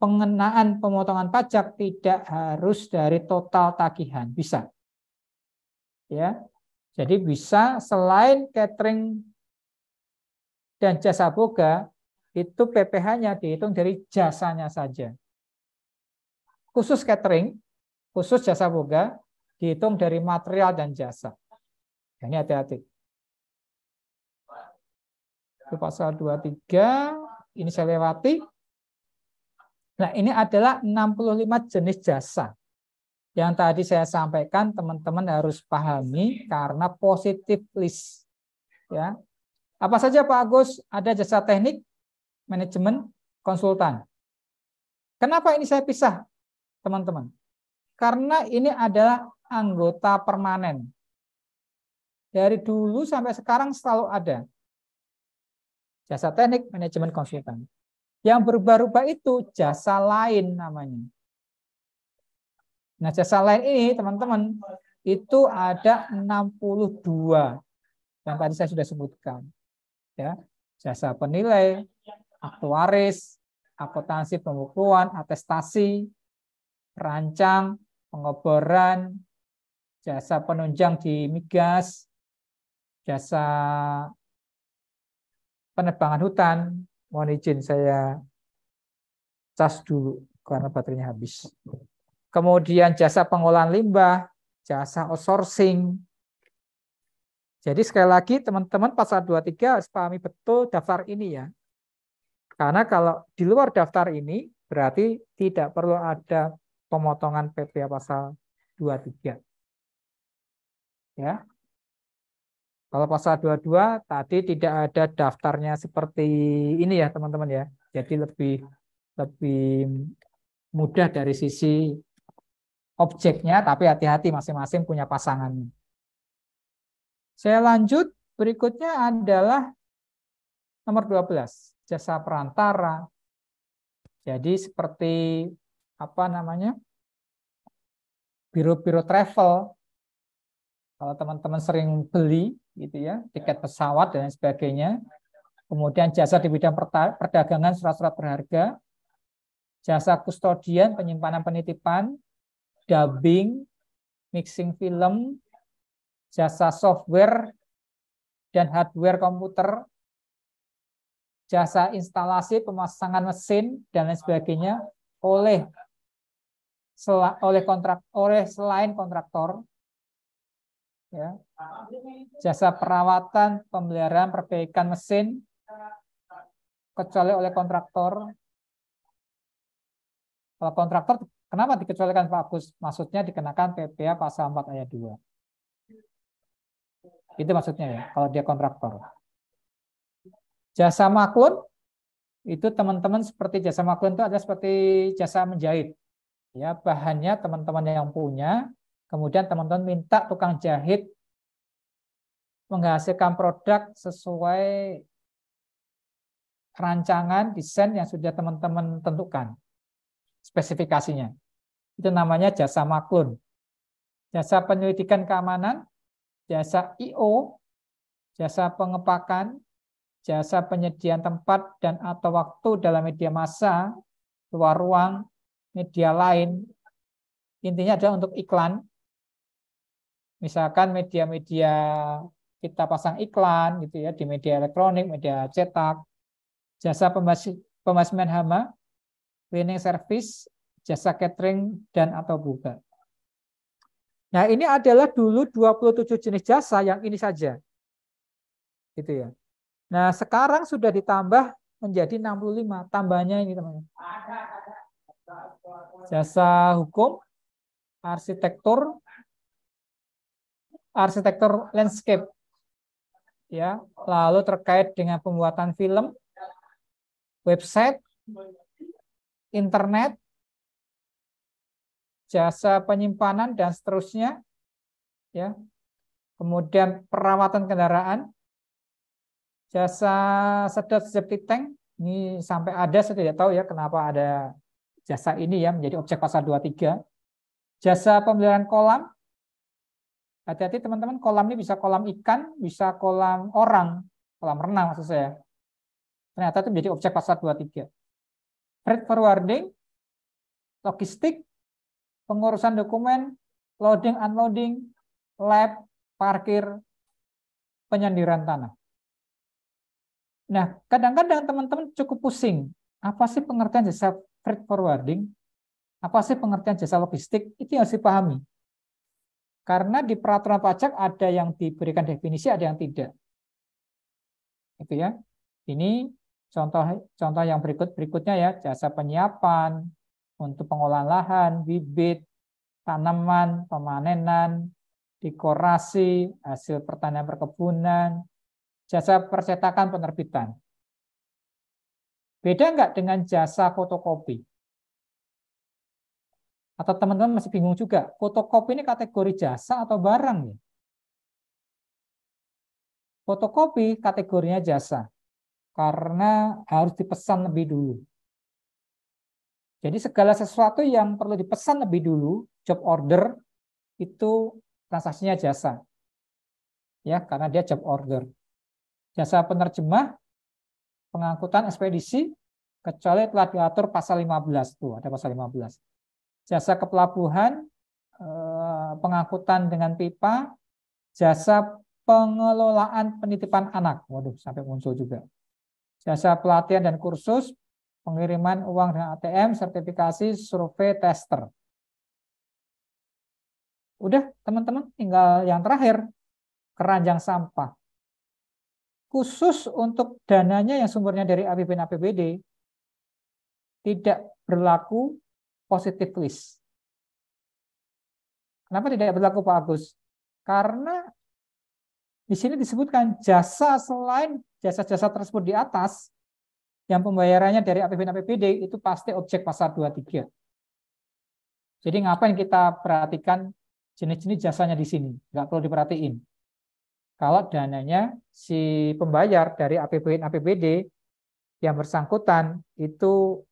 pengenaan pemotongan pajak tidak harus dari total tagihan, bisa. Ya. Jadi bisa selain catering dan jasa boga, itu PPh-nya dihitung dari jasanya saja. Khusus catering, khusus jasa boga, dihitung dari material dan jasa. Ini hati-hati. Itu pasal 23, ini saya lewati. Nah, ini adalah 65 jenis jasa yang tadi saya sampaikan teman-teman harus pahami karena positif list. Ya. Apa saja Pak Agus? Ada jasa teknik, manajemen, konsultan. Kenapa ini saya pisah, teman-teman? Karena ini adalah anggota permanen. Dari dulu sampai sekarang selalu ada. Jasa teknik, manajemen, konsultan. Yang berubah-ubah itu jasa lain namanya. Nah, jasa lain ini teman-teman itu ada 62 yang tadi saya sudah sebutkan. Ya, jasa penilai, aktuaris, akuntansi pembukuan, atestasi, perancang, pengoboran, jasa penunjang di migas, jasa penebangan hutan, Mohon izin saya cas dulu karena baterainya habis. Kemudian jasa pengolahan limbah, jasa outsourcing. Jadi sekali lagi teman-teman pasal 23 harus pahami betul daftar ini ya. Karena kalau di luar daftar ini berarti tidak perlu ada pemotongan PPA pasal 23. Ya. Kalau pasal 22 tadi tidak ada daftarnya seperti ini ya teman-teman ya. Jadi lebih lebih mudah dari sisi objeknya tapi hati-hati masing-masing punya pasangan. Saya lanjut berikutnya adalah nomor 12, jasa perantara. Jadi seperti apa namanya? biro-biro travel kalau teman-teman sering beli gitu ya, tiket ya. pesawat dan sebagainya, kemudian jasa di bidang perdagangan surat-surat berharga, jasa kustodian, penyimpanan penitipan, dubbing, mixing film, jasa software dan hardware komputer, jasa instalasi, pemasangan mesin dan lain sebagainya oleh oleh kontrak oleh selain kontraktor ya. jasa perawatan, pemeliharaan, perbaikan mesin, kecuali oleh kontraktor. Kalau kontraktor, kenapa dikecualikan Pak Agus? Maksudnya dikenakan PPA pasal 4 ayat 2. Itu maksudnya ya, kalau dia kontraktor. Jasa makun, itu teman-teman seperti jasa makun itu ada seperti jasa menjahit. Ya, bahannya teman-teman yang punya, Kemudian teman-teman minta tukang jahit menghasilkan produk sesuai rancangan desain yang sudah teman-teman tentukan spesifikasinya. Itu namanya jasa maklun. Jasa penyelidikan keamanan, jasa IO, jasa pengepakan, jasa penyediaan tempat dan atau waktu dalam media massa, luar ruang, media lain. Intinya adalah untuk iklan misalkan media-media kita pasang iklan gitu ya di media elektronik, media cetak, jasa pemasmen hama, cleaning service, jasa catering dan atau buka. Nah, ini adalah dulu 27 jenis jasa yang ini saja. Gitu ya. Nah, sekarang sudah ditambah menjadi 65 tambahnya ini, teman-teman. Jasa hukum, arsitektur, arsitektur landscape ya lalu terkait dengan pembuatan film website internet jasa penyimpanan dan seterusnya ya kemudian perawatan kendaraan jasa sedot septic tank ini sampai ada saya tidak tahu ya kenapa ada jasa ini ya menjadi objek pasar 23 jasa pemeliharaan kolam Hati-hati teman-teman, kolam ini bisa kolam ikan, bisa kolam orang, kolam renang maksud saya. Ternyata itu menjadi objek pasal 23. Freight forwarding, logistik, pengurusan dokumen, loading unloading, lab, parkir, penyandiran tanah. Nah, kadang-kadang teman-teman cukup pusing. Apa sih pengertian jasa freight forwarding? Apa sih pengertian jasa logistik? Itu yang harus dipahami. Karena di peraturan pajak ada yang diberikan definisi, ada yang tidak. Itu ya. Ini contoh contoh yang berikut berikutnya ya, jasa penyiapan untuk pengolahan lahan, bibit, tanaman, pemanenan, dekorasi, hasil pertanian perkebunan, jasa percetakan penerbitan. Beda enggak dengan jasa fotokopi? Atau teman-teman masih bingung juga, fotokopi ini kategori jasa atau barang nih? Ya? Fotokopi kategorinya jasa, karena harus dipesan lebih dulu. Jadi segala sesuatu yang perlu dipesan lebih dulu, job order, itu transaksinya jasa. Ya, karena dia job order. Jasa penerjemah, pengangkutan ekspedisi, kecuali telah diatur pasal 15 tuh, ada pasal 15 jasa kepelabuhan, eh, pengangkutan dengan pipa, jasa pengelolaan penitipan anak. Waduh, sampai muncul juga. Jasa pelatihan dan kursus, pengiriman uang dengan ATM, sertifikasi, survei, tester. Udah, teman-teman, tinggal yang terakhir, keranjang sampah. Khusus untuk dananya yang sumbernya dari APBN APBD, tidak berlaku positive twist. Kenapa tidak berlaku Pak Agus? Karena di sini disebutkan jasa selain jasa-jasa tersebut di atas yang pembayarannya dari APBN APBD itu pasti objek Pasal 23. Jadi ngapain kita perhatikan jenis-jenis jasanya di sini? Nggak perlu diperhatiin. Kalau dananya si pembayar dari APBN APBD yang bersangkutan itu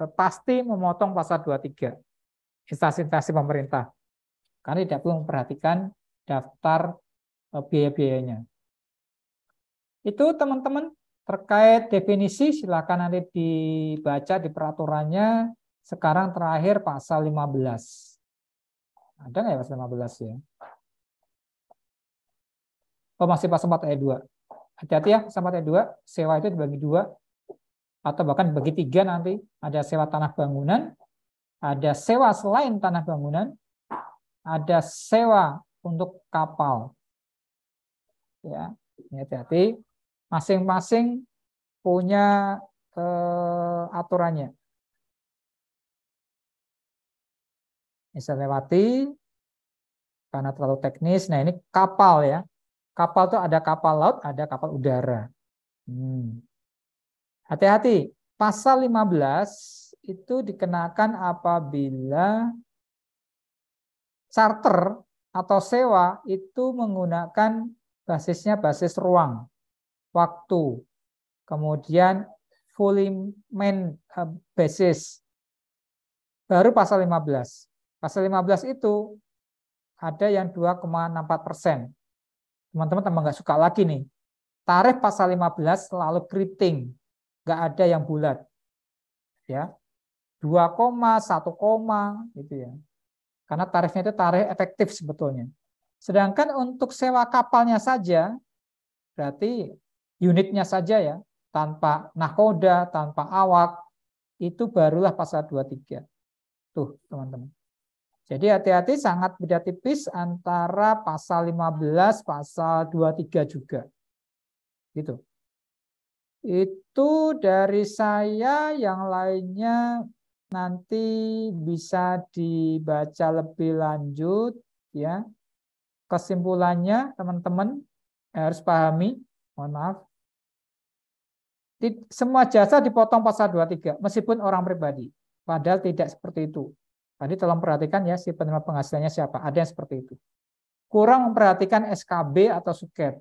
Eh, pasti memotong pasal 23 instansi-instansi pemerintah karena tidak perlu memperhatikan daftar eh, biaya-biayanya. Itu teman-teman terkait definisi silakan nanti dibaca di peraturannya sekarang terakhir pasal 15. Ada nggak ya pasal 15 ya? Oh, masih pasal 4 ayat 2. Hati-hati ya, pasal 4 ayat 2, sewa itu dibagi dua, atau bahkan bagi tiga nanti ada sewa tanah bangunan, ada sewa selain tanah bangunan, ada sewa untuk kapal. Ya, hati-hati. Masing-masing punya eh, aturannya. Bisa lewati karena terlalu teknis. Nah ini kapal ya. Kapal itu ada kapal laut, ada kapal udara. Hmm. Hati-hati, pasal 15 itu dikenakan apabila charter atau sewa itu menggunakan basisnya basis ruang, waktu, kemudian fully main eh, basis. Baru pasal 15. Pasal 15 itu ada yang 2,64 persen. Teman-teman tambah nggak suka lagi nih. Tarif pasal 15 selalu keriting nggak ada yang bulat. Ya. 2, koma gitu ya. Karena tarifnya itu tarif efektif sebetulnya. Sedangkan untuk sewa kapalnya saja berarti unitnya saja ya, tanpa nakoda, tanpa awak itu barulah pasal 23. Tuh, teman-teman. Jadi hati-hati sangat beda tipis antara pasal 15, pasal 23 juga. Gitu. Itu dari saya yang lainnya nanti bisa dibaca lebih lanjut ya. Kesimpulannya teman-teman eh, harus pahami, mohon maaf. Semua jasa dipotong pasal 23 meskipun orang pribadi. Padahal tidak seperti itu. Tadi nah, tolong perhatikan ya si penerima penghasilannya siapa. Ada yang seperti itu. Kurang memperhatikan SKB atau suket.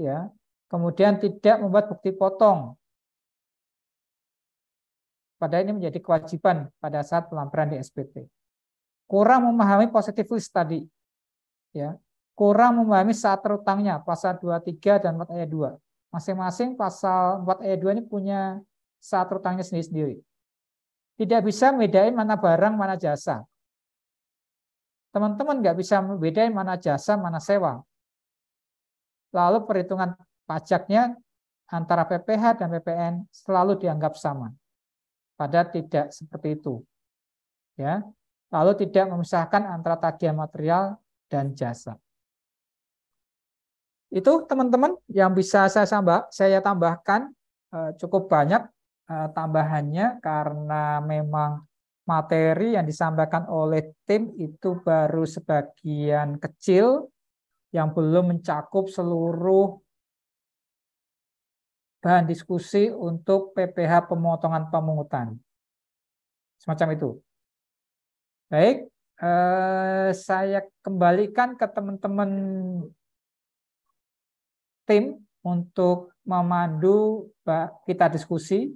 Ya, Kemudian tidak membuat bukti potong. Padahal ini menjadi kewajiban pada saat pelampiran di SPT. Kurang memahami positif list tadi. Ya, kurang memahami saat terutangnya pasal 23 dan 4 ayat 2. Masing-masing pasal 4 ayat 2 ini punya saat terutangnya sendiri-sendiri. Tidak bisa membedain mana barang, mana jasa. Teman-teman nggak bisa membedain mana jasa, mana sewa. Lalu perhitungan pajaknya antara PPh dan PPN selalu dianggap sama. Pada tidak seperti itu. Ya. Lalu tidak memisahkan antara tagihan material dan jasa. Itu teman-teman yang bisa saya tambah, saya tambahkan eh, cukup banyak eh, tambahannya karena memang materi yang disampaikan oleh tim itu baru sebagian kecil yang belum mencakup seluruh bahan diskusi untuk PPH pemotongan pemungutan. Semacam itu. Baik, eh, saya kembalikan ke teman-teman tim untuk memandu kita diskusi.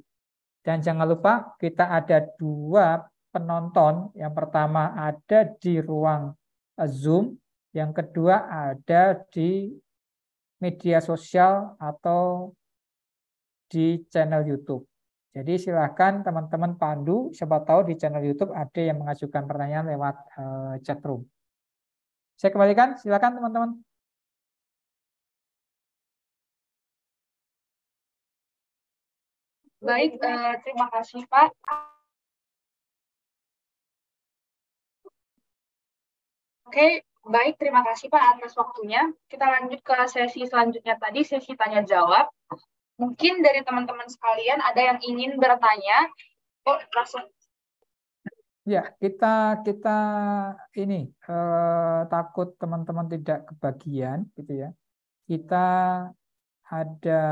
Dan jangan lupa kita ada dua penonton. Yang pertama ada di ruang eh, Zoom. Yang kedua ada di media sosial atau di channel YouTube. Jadi silahkan teman-teman pandu, siapa tahu di channel YouTube ada yang mengajukan pertanyaan lewat uh, chat room. Saya kembalikan, silahkan teman-teman. Baik, eh, terima kasih Pak. Oke, baik terima kasih Pak atas waktunya. Kita lanjut ke sesi selanjutnya tadi, sesi tanya jawab. Mungkin dari teman-teman sekalian ada yang ingin bertanya. Oh, langsung. Ya, kita kita ini eh, takut teman-teman tidak kebagian gitu ya. Kita ada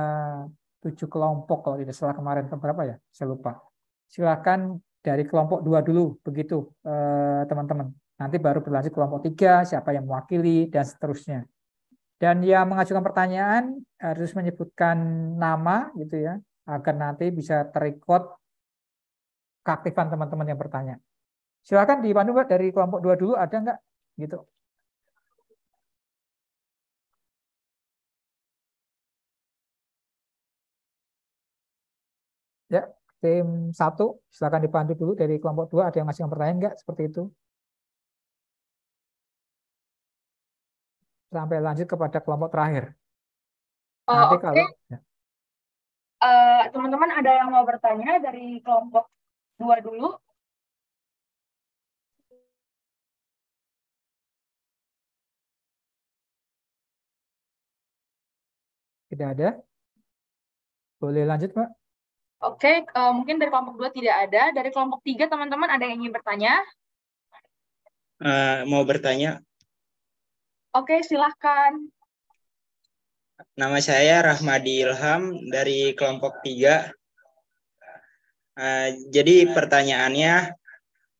tujuh kelompok kalau tidak salah kemarin berapa ya? Saya lupa. Silakan dari kelompok dua dulu begitu eh, teman-teman. Eh, Nanti baru berlanjut kelompok tiga, siapa yang mewakili dan seterusnya. Dan yang mengajukan pertanyaan harus menyebutkan nama gitu ya, agar nanti bisa terikut keaktifan teman-teman yang bertanya. Silakan dipandu Pak dari kelompok dua dulu ada nggak gitu? Ya, tim satu silakan dipandu dulu dari kelompok dua ada yang ngasih pertanyaan nggak seperti itu? sampai lanjut kepada kelompok terakhir. Oh, Nanti okay. kalau ya. Eh, teman-teman ada yang mau bertanya dari kelompok dua dulu? Tidak ada? Boleh lanjut, Pak? Oke, okay, uh, eh, mungkin dari kelompok dua tidak ada. Dari kelompok tiga, teman-teman ada yang ingin bertanya? Uh, mau bertanya, Oke, silahkan. Nama saya Rahmadi Ilham dari kelompok tiga. Uh, jadi pertanyaannya,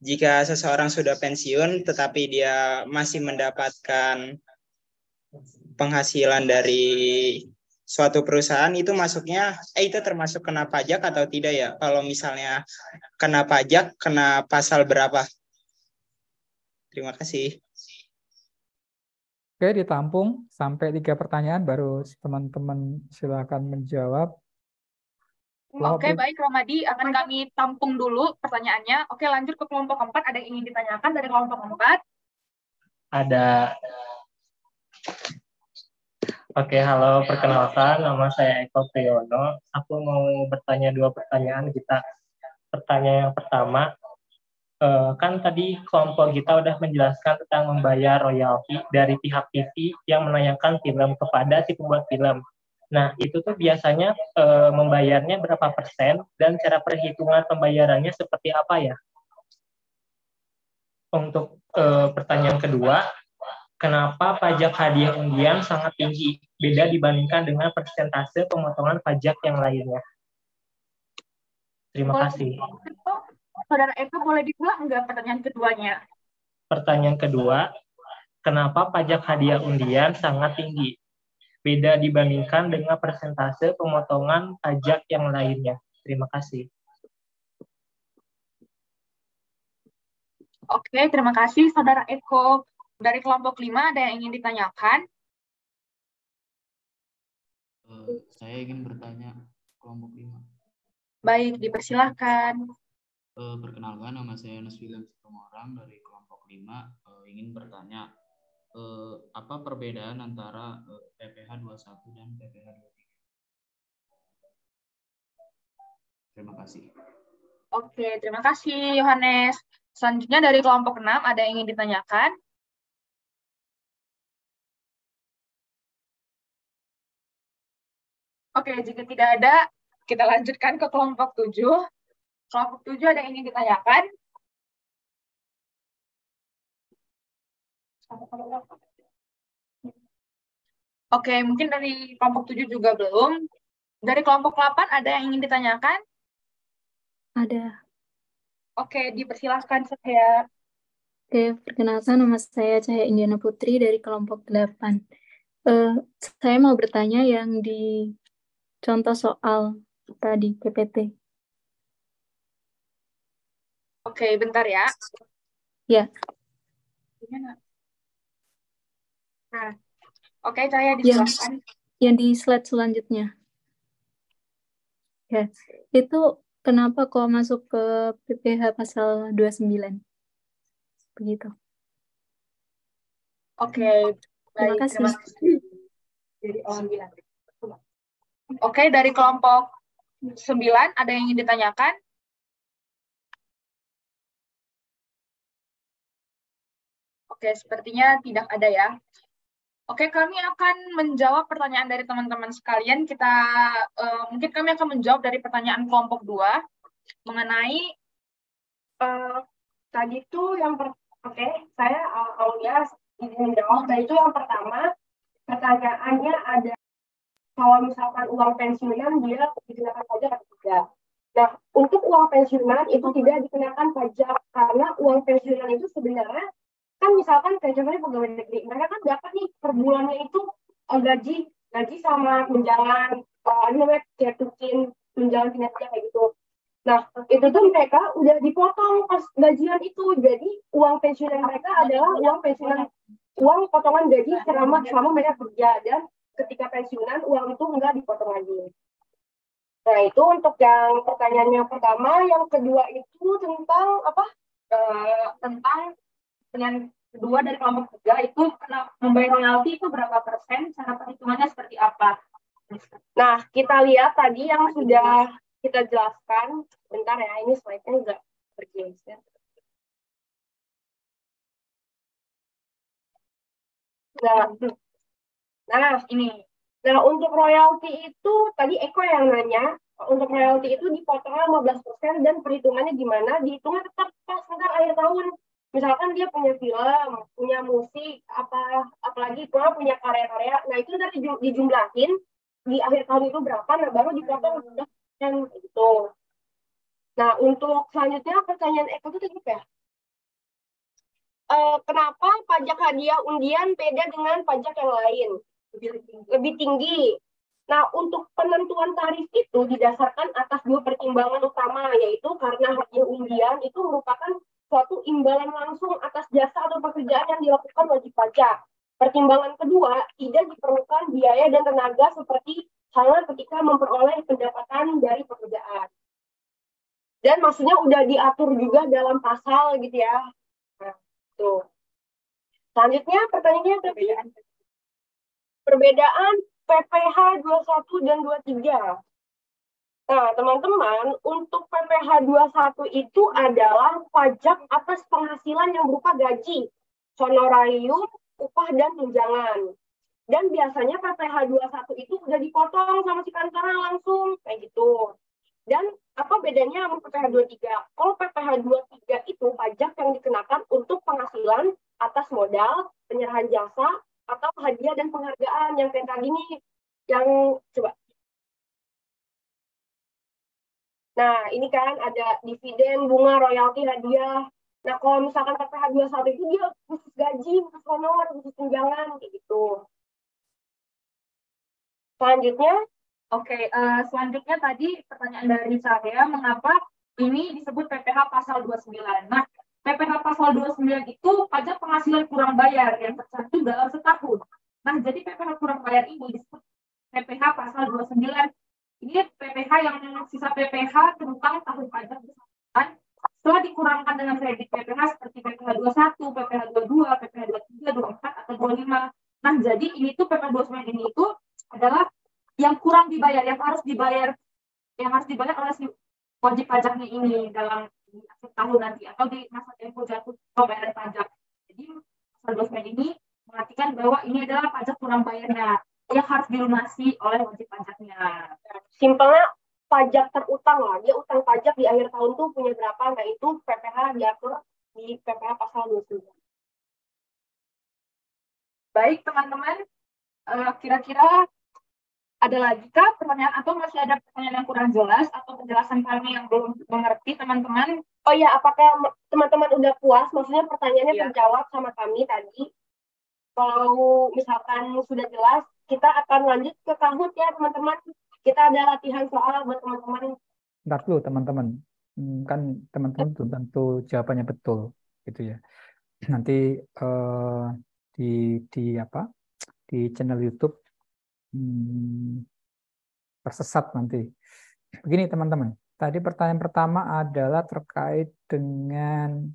jika seseorang sudah pensiun tetapi dia masih mendapatkan penghasilan dari suatu perusahaan itu masuknya eh itu termasuk kena pajak atau tidak ya? Kalau misalnya kena pajak, kena pasal berapa? Terima kasih. Oke, ditampung sampai tiga pertanyaan baru teman-teman silakan menjawab. Hmm, oke, baik Romadi, akan kami tampung dulu pertanyaannya. Oke, lanjut ke kelompok keempat. Ada yang ingin ditanyakan dari kelompok keempat? Ada. Oke, halo. Perkenalkan, nama saya Eko Priyono. Aku mau bertanya dua pertanyaan kita. Pertanyaan yang pertama, uh, kan tadi kelompok kita udah menjelaskan tentang membayar royalti dari pihak TV yang menayangkan film kepada si pembuat film. Nah, itu tuh biasanya uh, membayarnya berapa persen dan cara perhitungan pembayarannya seperti apa ya? Untuk e, pertanyaan kedua, kenapa pajak hadiah undian sangat tinggi, beda dibandingkan dengan persentase pemotongan pajak yang lainnya? Terima kasih. Saudara Eka boleh diulang enggak pertanyaan keduanya? Pertanyaan kedua, kenapa pajak hadiah undian sangat tinggi? Beda dibandingkan dengan persentase pemotongan pajak yang lainnya. Terima kasih. Oke, terima kasih Saudara Eko. Dari kelompok 5 ada yang ingin ditanyakan? Eh, saya ingin bertanya kelompok 5. Baik, dipersilahkan. Uh, perkenalkan nama saya Yunus William orang dari kelompok 5 uh, eh, ingin bertanya uh, apa perbedaan antara uh, PPH 21 dan PPH 23? Terima kasih. Oke, terima kasih Yohanes. Selanjutnya dari kelompok 6 ada yang ingin ditanyakan? Oke, jika tidak ada, kita lanjutkan ke kelompok 7. Kelompok tujuh ada yang ingin ditanyakan? Oke, mungkin dari kelompok tujuh juga belum. Dari kelompok delapan ada yang ingin ditanyakan? Ada. Oke, dipersilahkan saya. Oke, perkenalkan nama saya Cahaya Indiana Putri dari kelompok delapan. Uh, saya mau bertanya yang di contoh soal tadi PPT. Oke, okay, bentar ya. Ya. Gimana? Nah, oke okay, saya dijelaskan. Ya. Yang, yang di slide selanjutnya. Ya, itu kenapa kok masuk ke PPH pasal 29? Begitu. Oke, okay, baik. Terima kasih. Jadi, oh, Oke, okay, dari kelompok 9 ada yang ingin ditanyakan? Oke, sepertinya tidak ada ya. Oke, kami akan menjawab pertanyaan dari teman-teman sekalian. Kita uh, mungkin kami akan menjawab dari pertanyaan kelompok dua mengenai uh, tadi itu yang per oke, saya uh, Aulia izin menjawab. Tadi nah, itu yang pertama pertanyaannya ada kalau misalkan uang pensiunan dia dikenakan pajak atau tidak. Nah, untuk uang pensiunan itu tidak dikenakan pajak karena uang pensiunan itu sebenarnya kan misalkan kayak contohnya pegawai negeri mereka kan dapat nih per bulannya itu uh, gaji gaji sama tunjangan uh, ini namanya tukin tunjangan kinerja kayak gitu nah itu tuh mereka udah dipotong pas gajian itu jadi uang pensiunan mereka adalah uang pensiunan uang potongan gaji selama selama mereka kerja dan ketika pensiunan uang itu enggak dipotong lagi nah itu untuk yang pertanyaan yang pertama yang kedua itu tentang apa eh, tentang dengan kedua dari kelompok tiga itu kena membayar royalti itu berapa persen, cara perhitungannya seperti apa? Nah, kita lihat tadi yang sudah kita jelaskan, bentar ya, ini slide-nya nggak bergeser. Nah, nah ini. Nah, untuk royalti itu tadi Eko yang nanya, untuk royalti itu dipotong 15% dan perhitungannya gimana? Dihitungnya tetap pas akhir tahun misalkan dia punya film, punya musik, apa apalagi kalau punya karya-karya, nah itu nanti dijumlahin di akhir tahun itu berapa, nah baru dipotong hmm. dan itu. Nah untuk selanjutnya pertanyaan Eko itu tadi ya. Uh, kenapa pajak hadiah undian beda dengan pajak yang lain? Lebih tinggi. Lebih tinggi. Nah, untuk penentuan tarif itu didasarkan atas dua pertimbangan utama, yaitu karena hadiah undian itu merupakan suatu imbalan langsung atas jasa atau pekerjaan yang dilakukan wajib pajak. Pertimbangan kedua, tidak diperlukan biaya dan tenaga seperti halnya ketika memperoleh pendapatan dari pekerjaan. Dan maksudnya udah diatur juga dalam pasal gitu ya. Nah, tuh. Selanjutnya pertanyaannya perbedaan. Perbedaan PPH 21 dan 23. Nah, teman-teman, untuk PPh 21 itu adalah pajak atas penghasilan yang berupa gaji, honorarium, upah, dan tunjangan. Dan biasanya PPh 21 itu udah dipotong sama si kantor langsung, kayak gitu. Dan apa bedanya sama PPh 23? Kalau PPh 23 itu pajak yang dikenakan untuk penghasilan atas modal, penyerahan jasa, atau hadiah dan penghargaan yang kayak tadi nih, yang coba Nah, ini kan ada dividen, bunga, royalti, hadiah. Nah, kalau misalkan PPh 21 itu dia khusus gaji, khusus honor, khusus tunjangan, kayak gitu. Selanjutnya, oke, okay, uh, eh, selanjutnya tadi pertanyaan dari saya, mengapa ini disebut PPh pasal 29? Nah, PPh pasal 29 itu pajak penghasilan kurang bayar yang tercantum dalam setahun. Nah, jadi PPh kurang bayar ini disebut PPh pasal 29 ini PPH yang sisa PPH tentang tahun pajak bersangkutan setelah dikurangkan dengan kredit PPH seperti PPH 21, PPH 22, PPH 23, 24, atau 25. Nah, jadi ini tuh PPH 29 ini itu adalah yang kurang dibayar, yang harus dibayar yang harus dibayar oleh si wajib pajaknya ini dalam tahun nanti atau di masa tempo jatuh pembayaran pajak. Jadi pasal 29 ini mengatakan bahwa ini adalah pajak kurang bayarnya yang harus dilunasi oleh wajib pajaknya. Simpelnya pajak terutang lah, dia utang pajak di akhir tahun tuh punya berapa, nah itu PPH diatur di PPH pasal 22. Baik teman-teman, eh, kira-kira ada lagi kah pertanyaan atau masih ada pertanyaan yang kurang jelas atau penjelasan kami yang belum mengerti teman-teman? Oh ya, apakah teman-teman udah puas? Maksudnya pertanyaannya ya. terjawab sama kami tadi? Kalau misalkan sudah jelas, kita akan lanjut ke kahut ya teman-teman. Kita ada latihan soal buat teman-teman. Ntar dulu teman-teman. Hmm, kan teman-teman belum tentu jawabannya betul gitu ya. Nanti uh, di di apa? di channel YouTube hmm, tersesat nanti. Begini teman-teman. Tadi pertanyaan pertama adalah terkait dengan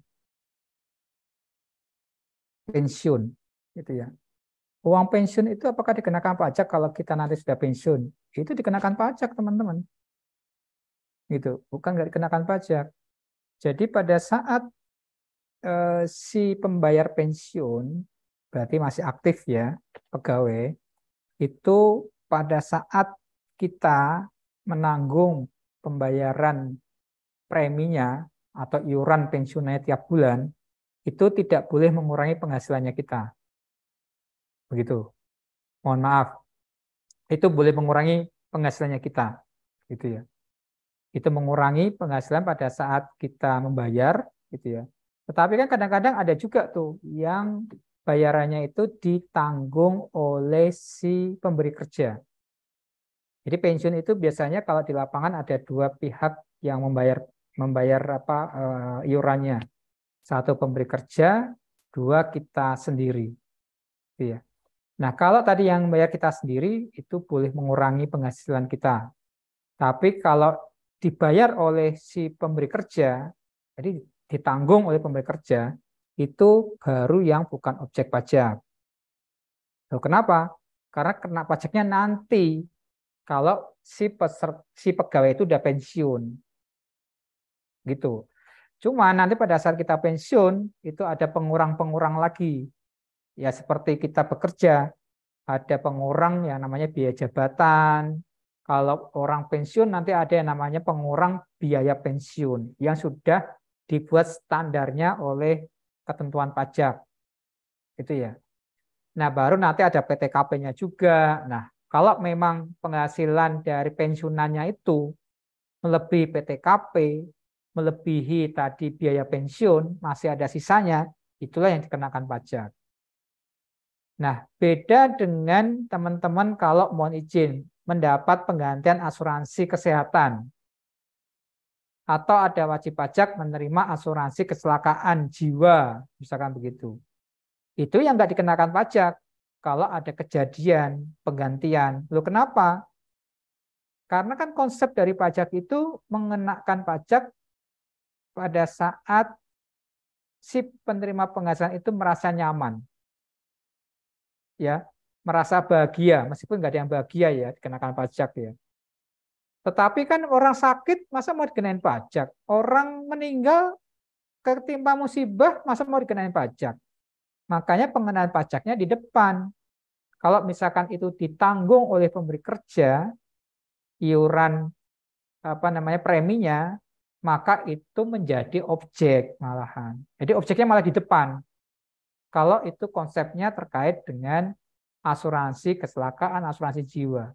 pensiun gitu ya uang pensiun itu apakah dikenakan pajak kalau kita nanti sudah pensiun? Itu dikenakan pajak, teman-teman. Gitu, bukan nggak dikenakan pajak. Jadi pada saat eh, si pembayar pensiun berarti masih aktif ya, pegawai, itu pada saat kita menanggung pembayaran preminya atau iuran pensiunnya tiap bulan, itu tidak boleh mengurangi penghasilannya kita. Begitu. Mohon maaf. Itu boleh mengurangi penghasilannya kita. Gitu ya. Itu mengurangi penghasilan pada saat kita membayar, gitu ya. Tetapi kan kadang-kadang ada juga tuh yang bayarannya itu ditanggung oleh si pemberi kerja. Jadi pensiun itu biasanya kalau di lapangan ada dua pihak yang membayar membayar apa uh, iurannya. Satu pemberi kerja, dua kita sendiri. Gitu ya. Nah, kalau tadi yang bayar kita sendiri itu boleh mengurangi penghasilan kita. Tapi kalau dibayar oleh si pemberi kerja, jadi ditanggung oleh pemberi kerja, itu baru yang bukan objek pajak. Loh, kenapa? Karena kena pajaknya nanti kalau si, peser, si pegawai itu udah pensiun. Gitu. Cuma nanti pada saat kita pensiun, itu ada pengurang-pengurang lagi ya seperti kita bekerja ada pengurang yang namanya biaya jabatan. Kalau orang pensiun nanti ada yang namanya pengurang biaya pensiun yang sudah dibuat standarnya oleh ketentuan pajak. Itu ya. Nah, baru nanti ada PTKP-nya juga. Nah, kalau memang penghasilan dari pensiunannya itu melebihi PTKP, melebihi tadi biaya pensiun, masih ada sisanya, itulah yang dikenakan pajak. Nah, beda dengan teman-teman kalau mohon izin mendapat penggantian asuransi kesehatan atau ada wajib pajak menerima asuransi kecelakaan jiwa, misalkan begitu. Itu yang nggak dikenakan pajak kalau ada kejadian penggantian. Lo kenapa? Karena kan konsep dari pajak itu mengenakan pajak pada saat si penerima penghasilan itu merasa nyaman ya merasa bahagia meskipun nggak ada yang bahagia ya dikenakan pajak ya. Tetapi kan orang sakit masa mau dikenain pajak, orang meninggal ketimpa musibah masa mau dikenain pajak. Makanya pengenaan pajaknya di depan. Kalau misalkan itu ditanggung oleh pemberi kerja, iuran apa namanya preminya, maka itu menjadi objek malahan. Jadi objeknya malah di depan kalau itu konsepnya terkait dengan asuransi kecelakaan, asuransi jiwa.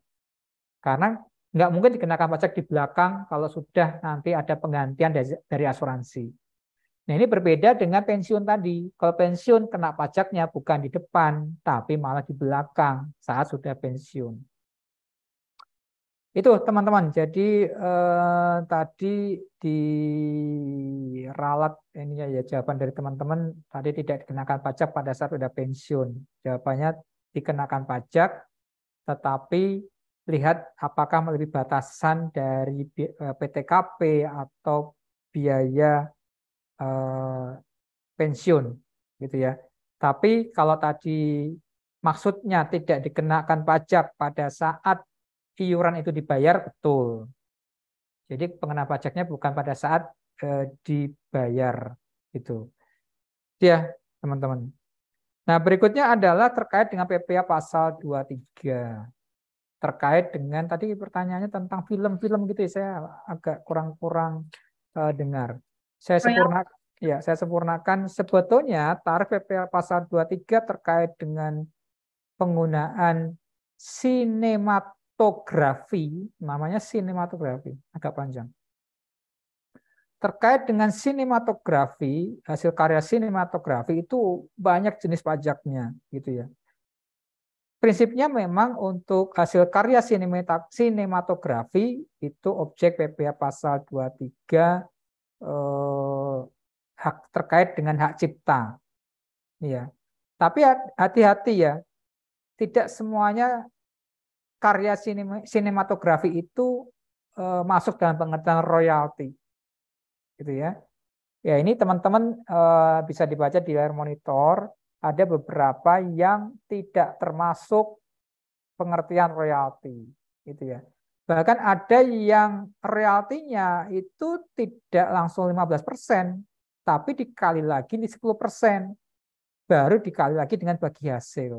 Karena nggak mungkin dikenakan pajak di belakang kalau sudah nanti ada penggantian dari, dari asuransi. Nah ini berbeda dengan pensiun tadi. Kalau pensiun kena pajaknya bukan di depan, tapi malah di belakang saat sudah pensiun itu teman-teman jadi eh, tadi di ralat ini ya jawaban dari teman-teman tadi tidak dikenakan pajak pada saat sudah pensiun jawabannya dikenakan pajak tetapi lihat apakah melalui batasan dari PTKP eh, atau biaya eh, pensiun gitu ya tapi kalau tadi maksudnya tidak dikenakan pajak pada saat iuran itu dibayar betul. Jadi pengenaan pajaknya bukan pada saat eh, dibayar gitu. itu. Ya, teman-teman. Nah, berikutnya adalah terkait dengan PPA pasal 23. Terkait dengan tadi pertanyaannya tentang film-film gitu ya, saya agak kurang-kurang uh, dengar. Saya oh ya? sempurna ya, saya sempurnakan sebetulnya tarif PPA pasal 23 terkait dengan penggunaan sinemat sinematografi, namanya sinematografi, agak panjang. Terkait dengan sinematografi, hasil karya sinematografi itu banyak jenis pajaknya, gitu ya. Prinsipnya memang untuk hasil karya sinematografi itu objek PPH pasal 23 eh, hak terkait dengan hak cipta. Ya. Tapi hati-hati ya, tidak semuanya karya sinema, sinematografi itu e, masuk dalam pengertian royalti. Gitu ya. Ya, ini teman-teman e, bisa dibaca di layar monitor, ada beberapa yang tidak termasuk pengertian royalti, gitu ya. Bahkan ada yang royaltinya itu tidak langsung 15%, tapi dikali lagi di 10%, baru dikali lagi dengan bagi hasil.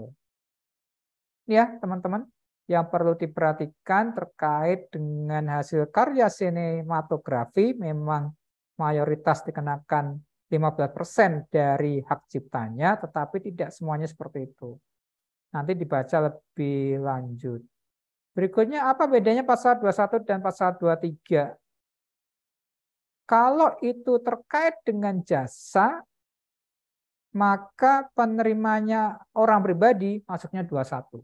Ya, teman-teman yang perlu diperhatikan terkait dengan hasil karya sinematografi memang mayoritas dikenakan 15% dari hak ciptanya, tetapi tidak semuanya seperti itu. Nanti dibaca lebih lanjut. Berikutnya, apa bedanya pasal 21 dan pasal 23? Kalau itu terkait dengan jasa, maka penerimanya orang pribadi masuknya 21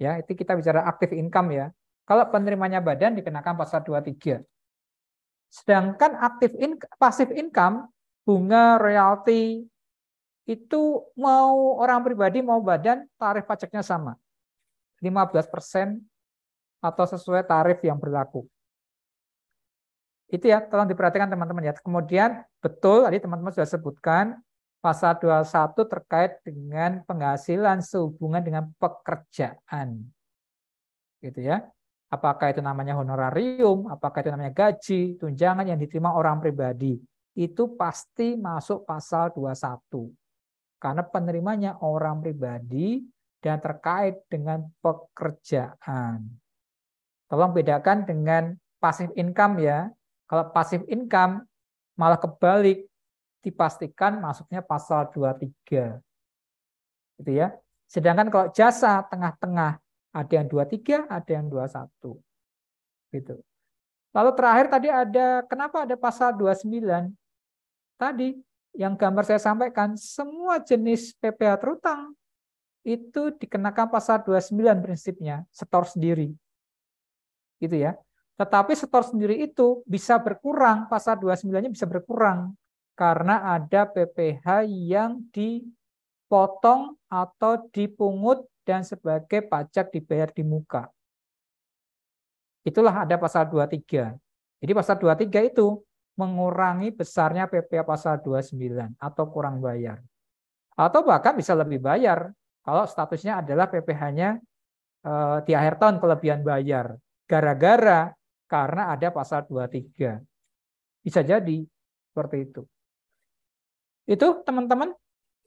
ya itu kita bicara aktif income ya. Kalau penerimanya badan dikenakan pasal 23. Sedangkan aktif in, pasif income bunga royalti itu mau orang pribadi mau badan tarif pajaknya sama. 15% atau sesuai tarif yang berlaku. Itu ya, tolong diperhatikan teman-teman ya. Kemudian betul tadi teman-teman sudah sebutkan pasal 21 terkait dengan penghasilan sehubungan dengan pekerjaan. Gitu ya. Apakah itu namanya honorarium, apakah itu namanya gaji, tunjangan yang diterima orang pribadi. Itu pasti masuk pasal 21. Karena penerimanya orang pribadi dan terkait dengan pekerjaan. Tolong bedakan dengan passive income ya. Kalau passive income malah kebalik dipastikan masuknya pasal 23. Gitu ya. Sedangkan kalau jasa tengah-tengah ada yang 23, ada yang 21. Gitu. Lalu terakhir tadi ada kenapa ada pasal 29? Tadi yang gambar saya sampaikan semua jenis PPH terutang itu dikenakan pasal 29 prinsipnya, setor sendiri. Gitu ya. Tetapi setor sendiri itu bisa berkurang, pasal 29-nya bisa berkurang karena ada PPh yang dipotong atau dipungut dan sebagai pajak dibayar di muka. Itulah ada pasal 23. Jadi pasal 23 itu mengurangi besarnya PPh pasal 29 atau kurang bayar. Atau bahkan bisa lebih bayar kalau statusnya adalah PPh-nya eh, di akhir tahun kelebihan bayar. Gara-gara karena ada pasal 23. Bisa jadi seperti itu. Itu teman-teman,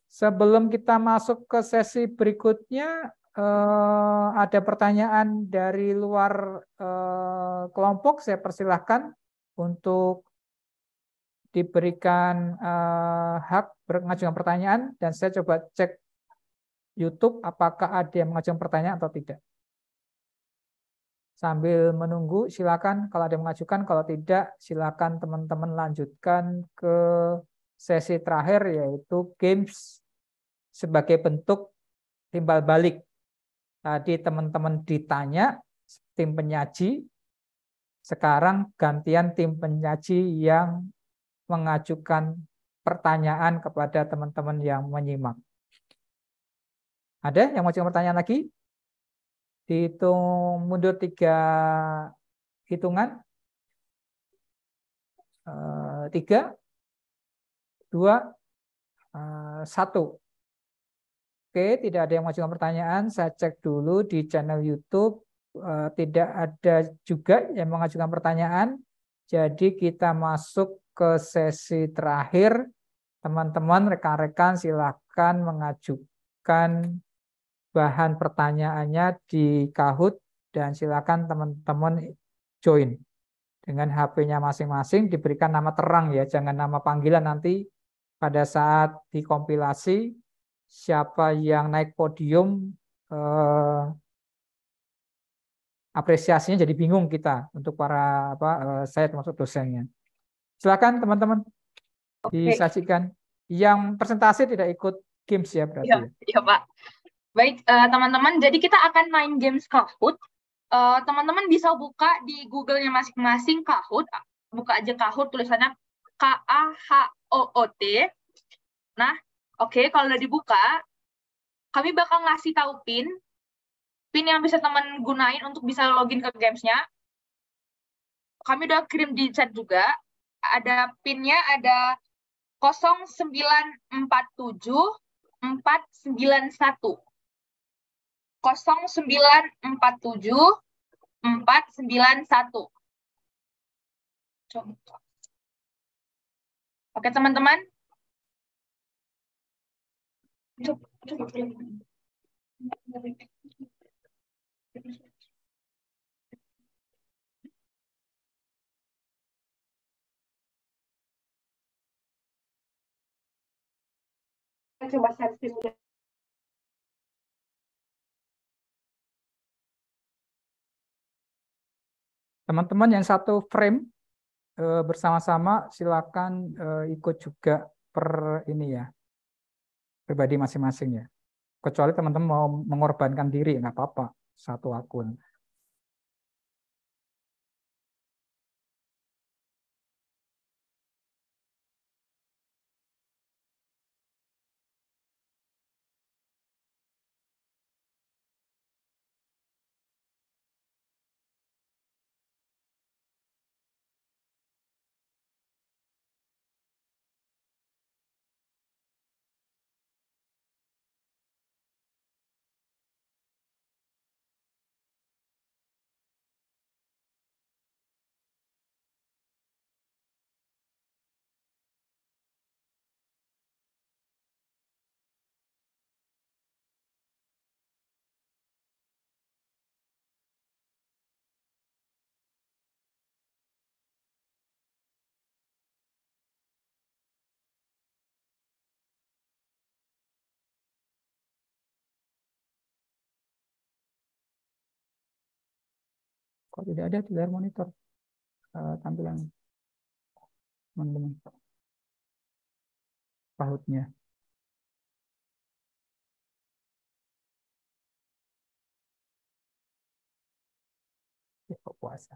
sebelum kita masuk ke sesi berikutnya, eh, ada pertanyaan dari luar eh, kelompok, saya persilahkan untuk diberikan eh, hak mengajukan pertanyaan, dan saya coba cek YouTube apakah ada yang mengajukan pertanyaan atau tidak. Sambil menunggu, silakan kalau ada yang mengajukan, kalau tidak, silakan teman-teman lanjutkan ke sesi terakhir yaitu games sebagai bentuk timbal balik. Tadi teman-teman ditanya tim penyaji, sekarang gantian tim penyaji yang mengajukan pertanyaan kepada teman-teman yang menyimak. Ada yang mau coba pertanyaan lagi? Dihitung mundur tiga hitungan. Eh, tiga, dua eh, satu. Oke, tidak ada yang mengajukan pertanyaan. Saya cek dulu di channel YouTube. Eh, tidak ada juga yang mengajukan pertanyaan. Jadi kita masuk ke sesi terakhir. Teman-teman, rekan-rekan silakan mengajukan bahan pertanyaannya di Kahoot dan silakan teman-teman join dengan HP-nya masing-masing diberikan nama terang ya, jangan nama panggilan nanti pada saat dikompilasi siapa yang naik podium eh, apresiasinya jadi bingung kita untuk para apa eh, saya termasuk dosennya. Silakan teman-teman okay. disajikan. Yang presentasi tidak ikut games ya berarti. Iya, ya, ya, Pak. Baik, eh, teman-teman, eh, jadi kita akan main games Kahoot. Eh, teman-teman uh, bisa buka di Google-nya masing-masing Kahoot, buka aja Kahoot tulisannya K-A-H-O-O-T. Nah, oke, okay, kalau udah dibuka, kami bakal ngasih tahu PIN. PIN yang bisa teman gunain untuk bisa login ke gamesnya. Kami udah kirim di chat juga. Ada pinnya ada 0947 491. 0947 491. Contoh. Oke, teman-teman? Coba saya Teman-teman yang satu frame Eh, bersama-sama silakan eh, ikut juga per ini ya pribadi masing-masing ya. Kecuali teman-teman mau mengorbankan diri nggak apa-apa satu akun. Kalau tidak ada, di layar monitor uh, tampilan teman-teman. pahutnya Ya, puasa.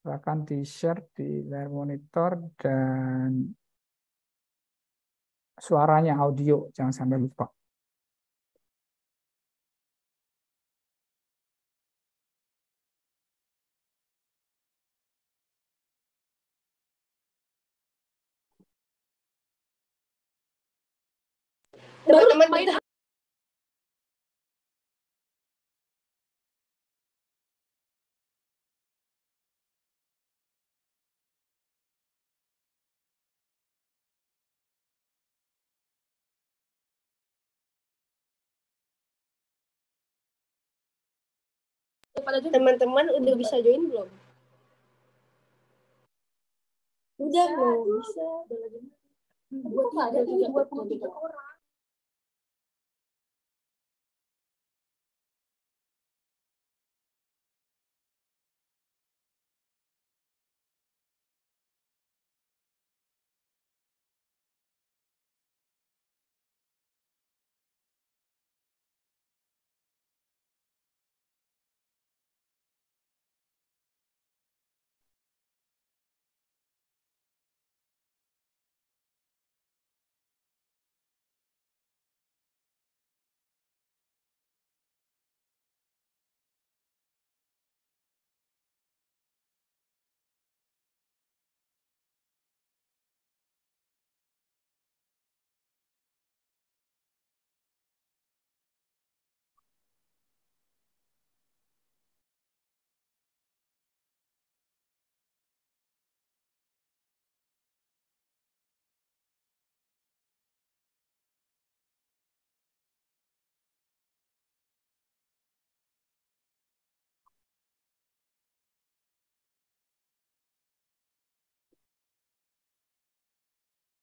silahkan di share di layar monitor dan suaranya audio, jangan sampai lupa. Teman-teman Teman-teman udah bisa join belum? Udah belum bisa. Udah ada dua orang.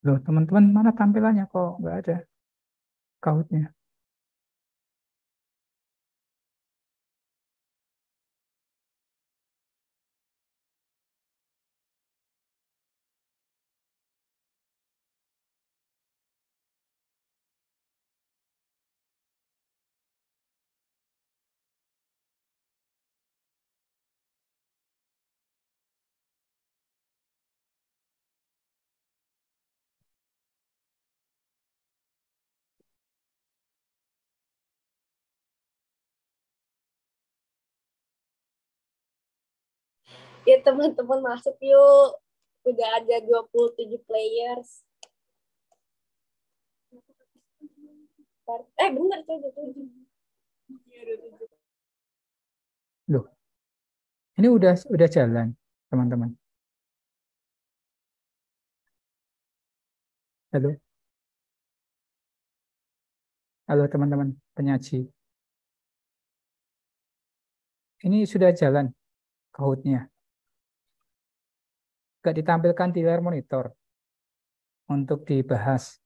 loh teman-teman mana tampilannya kok nggak ada kautnya ya teman-teman masuk yuk udah ada 27 players eh bener tuh iya, tujuh loh ini udah udah jalan teman-teman halo halo teman-teman penyaji ini sudah jalan kahutnya nggak ditampilkan di layar monitor untuk dibahas.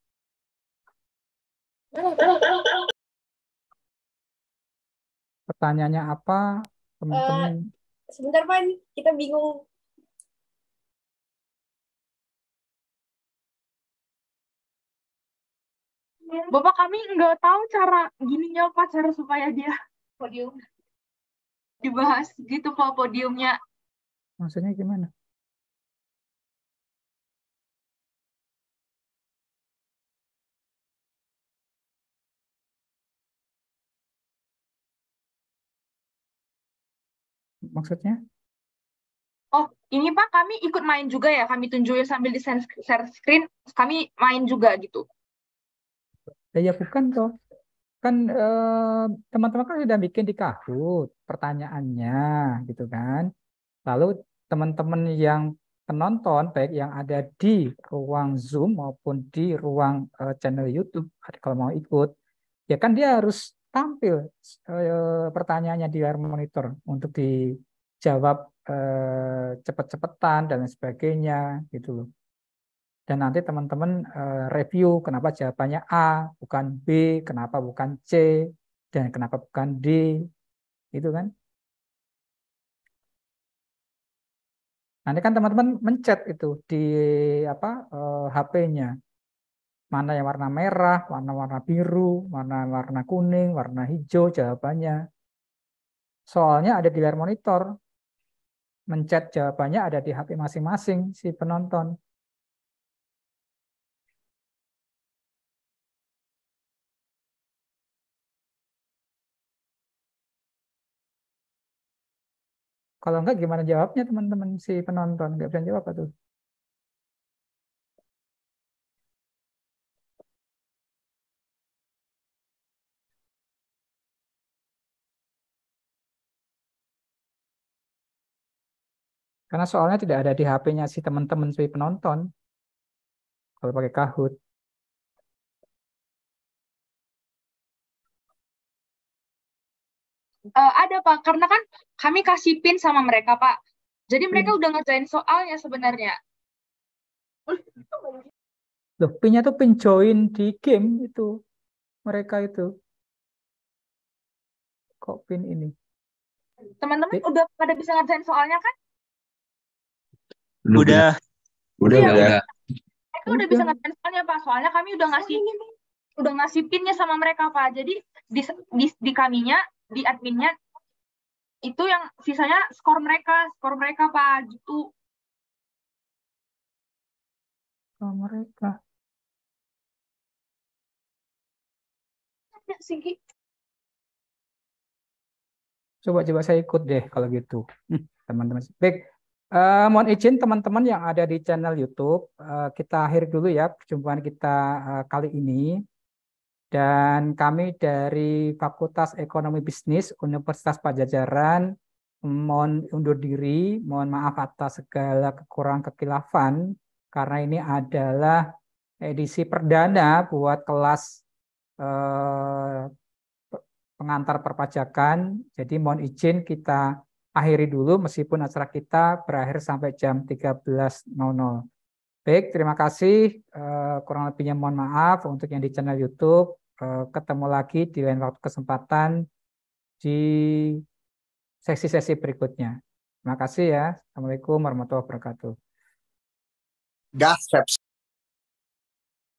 Pertanyaannya apa, teman-teman? Uh, sebentar, Pak. Kita bingung Bapak kami nggak tahu cara gininya Pak, cara supaya dia podium dibahas gitu Pak podiumnya. Maksudnya gimana? maksudnya? Oh, ini Pak, kami ikut main juga ya. Kami tunjukin sambil di share screen, kami main juga gitu. Eh, ya, bukan toh. Kan eh, teman-teman eh, kan sudah bikin di Kahoot pertanyaannya gitu kan. Lalu teman-teman yang penonton baik yang ada di ruang Zoom maupun di ruang eh, channel YouTube kalau mau ikut ya kan dia harus tampil eh, pertanyaannya di layar monitor untuk dijawab eh, cepet-cepetan dan sebagainya gitu loh. Dan nanti teman-teman eh, review kenapa jawabannya A bukan B, kenapa bukan C dan kenapa bukan D itu kan. Nanti kan teman-teman mencet itu di apa HP-nya eh, mana yang warna merah, warna-warna biru, warna warna kuning, warna hijau jawabannya. Soalnya ada di layar monitor. Mencet jawabannya ada di HP masing-masing si penonton. Kalau enggak gimana jawabnya teman-teman si penonton? Enggak bisa jawab tuh. Karena soalnya tidak ada di HP-nya si teman-teman si penonton. Kalau pakai Kahoot. Uh, ada Pak, karena kan kami kasih pin sama mereka Pak. Jadi mereka hmm. udah ngerjain soalnya sebenarnya. Loh, pinnya tuh pin join di game itu. Mereka itu. Kok pin ini? Teman-teman udah pada bisa ngerjain soalnya kan? Iya, udah. Udah, ya, udah. udah. udah bisa ngadain soalnya Pak. Soalnya kami udah ngasih udah ngasih pinnya sama mereka Pak. Jadi di di, di kaminya, di adminnya itu yang sisanya skor mereka, skor mereka Pak gitu. Skor mereka. singgih. Coba coba saya ikut deh kalau gitu. Teman-teman. Baik, Uh, mohon izin teman-teman yang ada di channel YouTube, uh, kita akhir dulu ya perjumpaan kita uh, kali ini. Dan kami dari Fakultas Ekonomi Bisnis Universitas Pajajaran mohon undur diri, mohon maaf atas segala kekurangan kekilafan karena ini adalah edisi perdana buat kelas eh, pengantar perpajakan. Jadi mohon izin kita akhiri dulu meskipun acara kita berakhir sampai jam 13.00. Baik, terima kasih. Eh, kurang lebihnya mohon maaf untuk yang di channel YouTube. Eh, ketemu lagi di lain waktu kesempatan di sesi-sesi berikutnya. Terima kasih ya. Assalamualaikum warahmatullahi wabarakatuh. Gas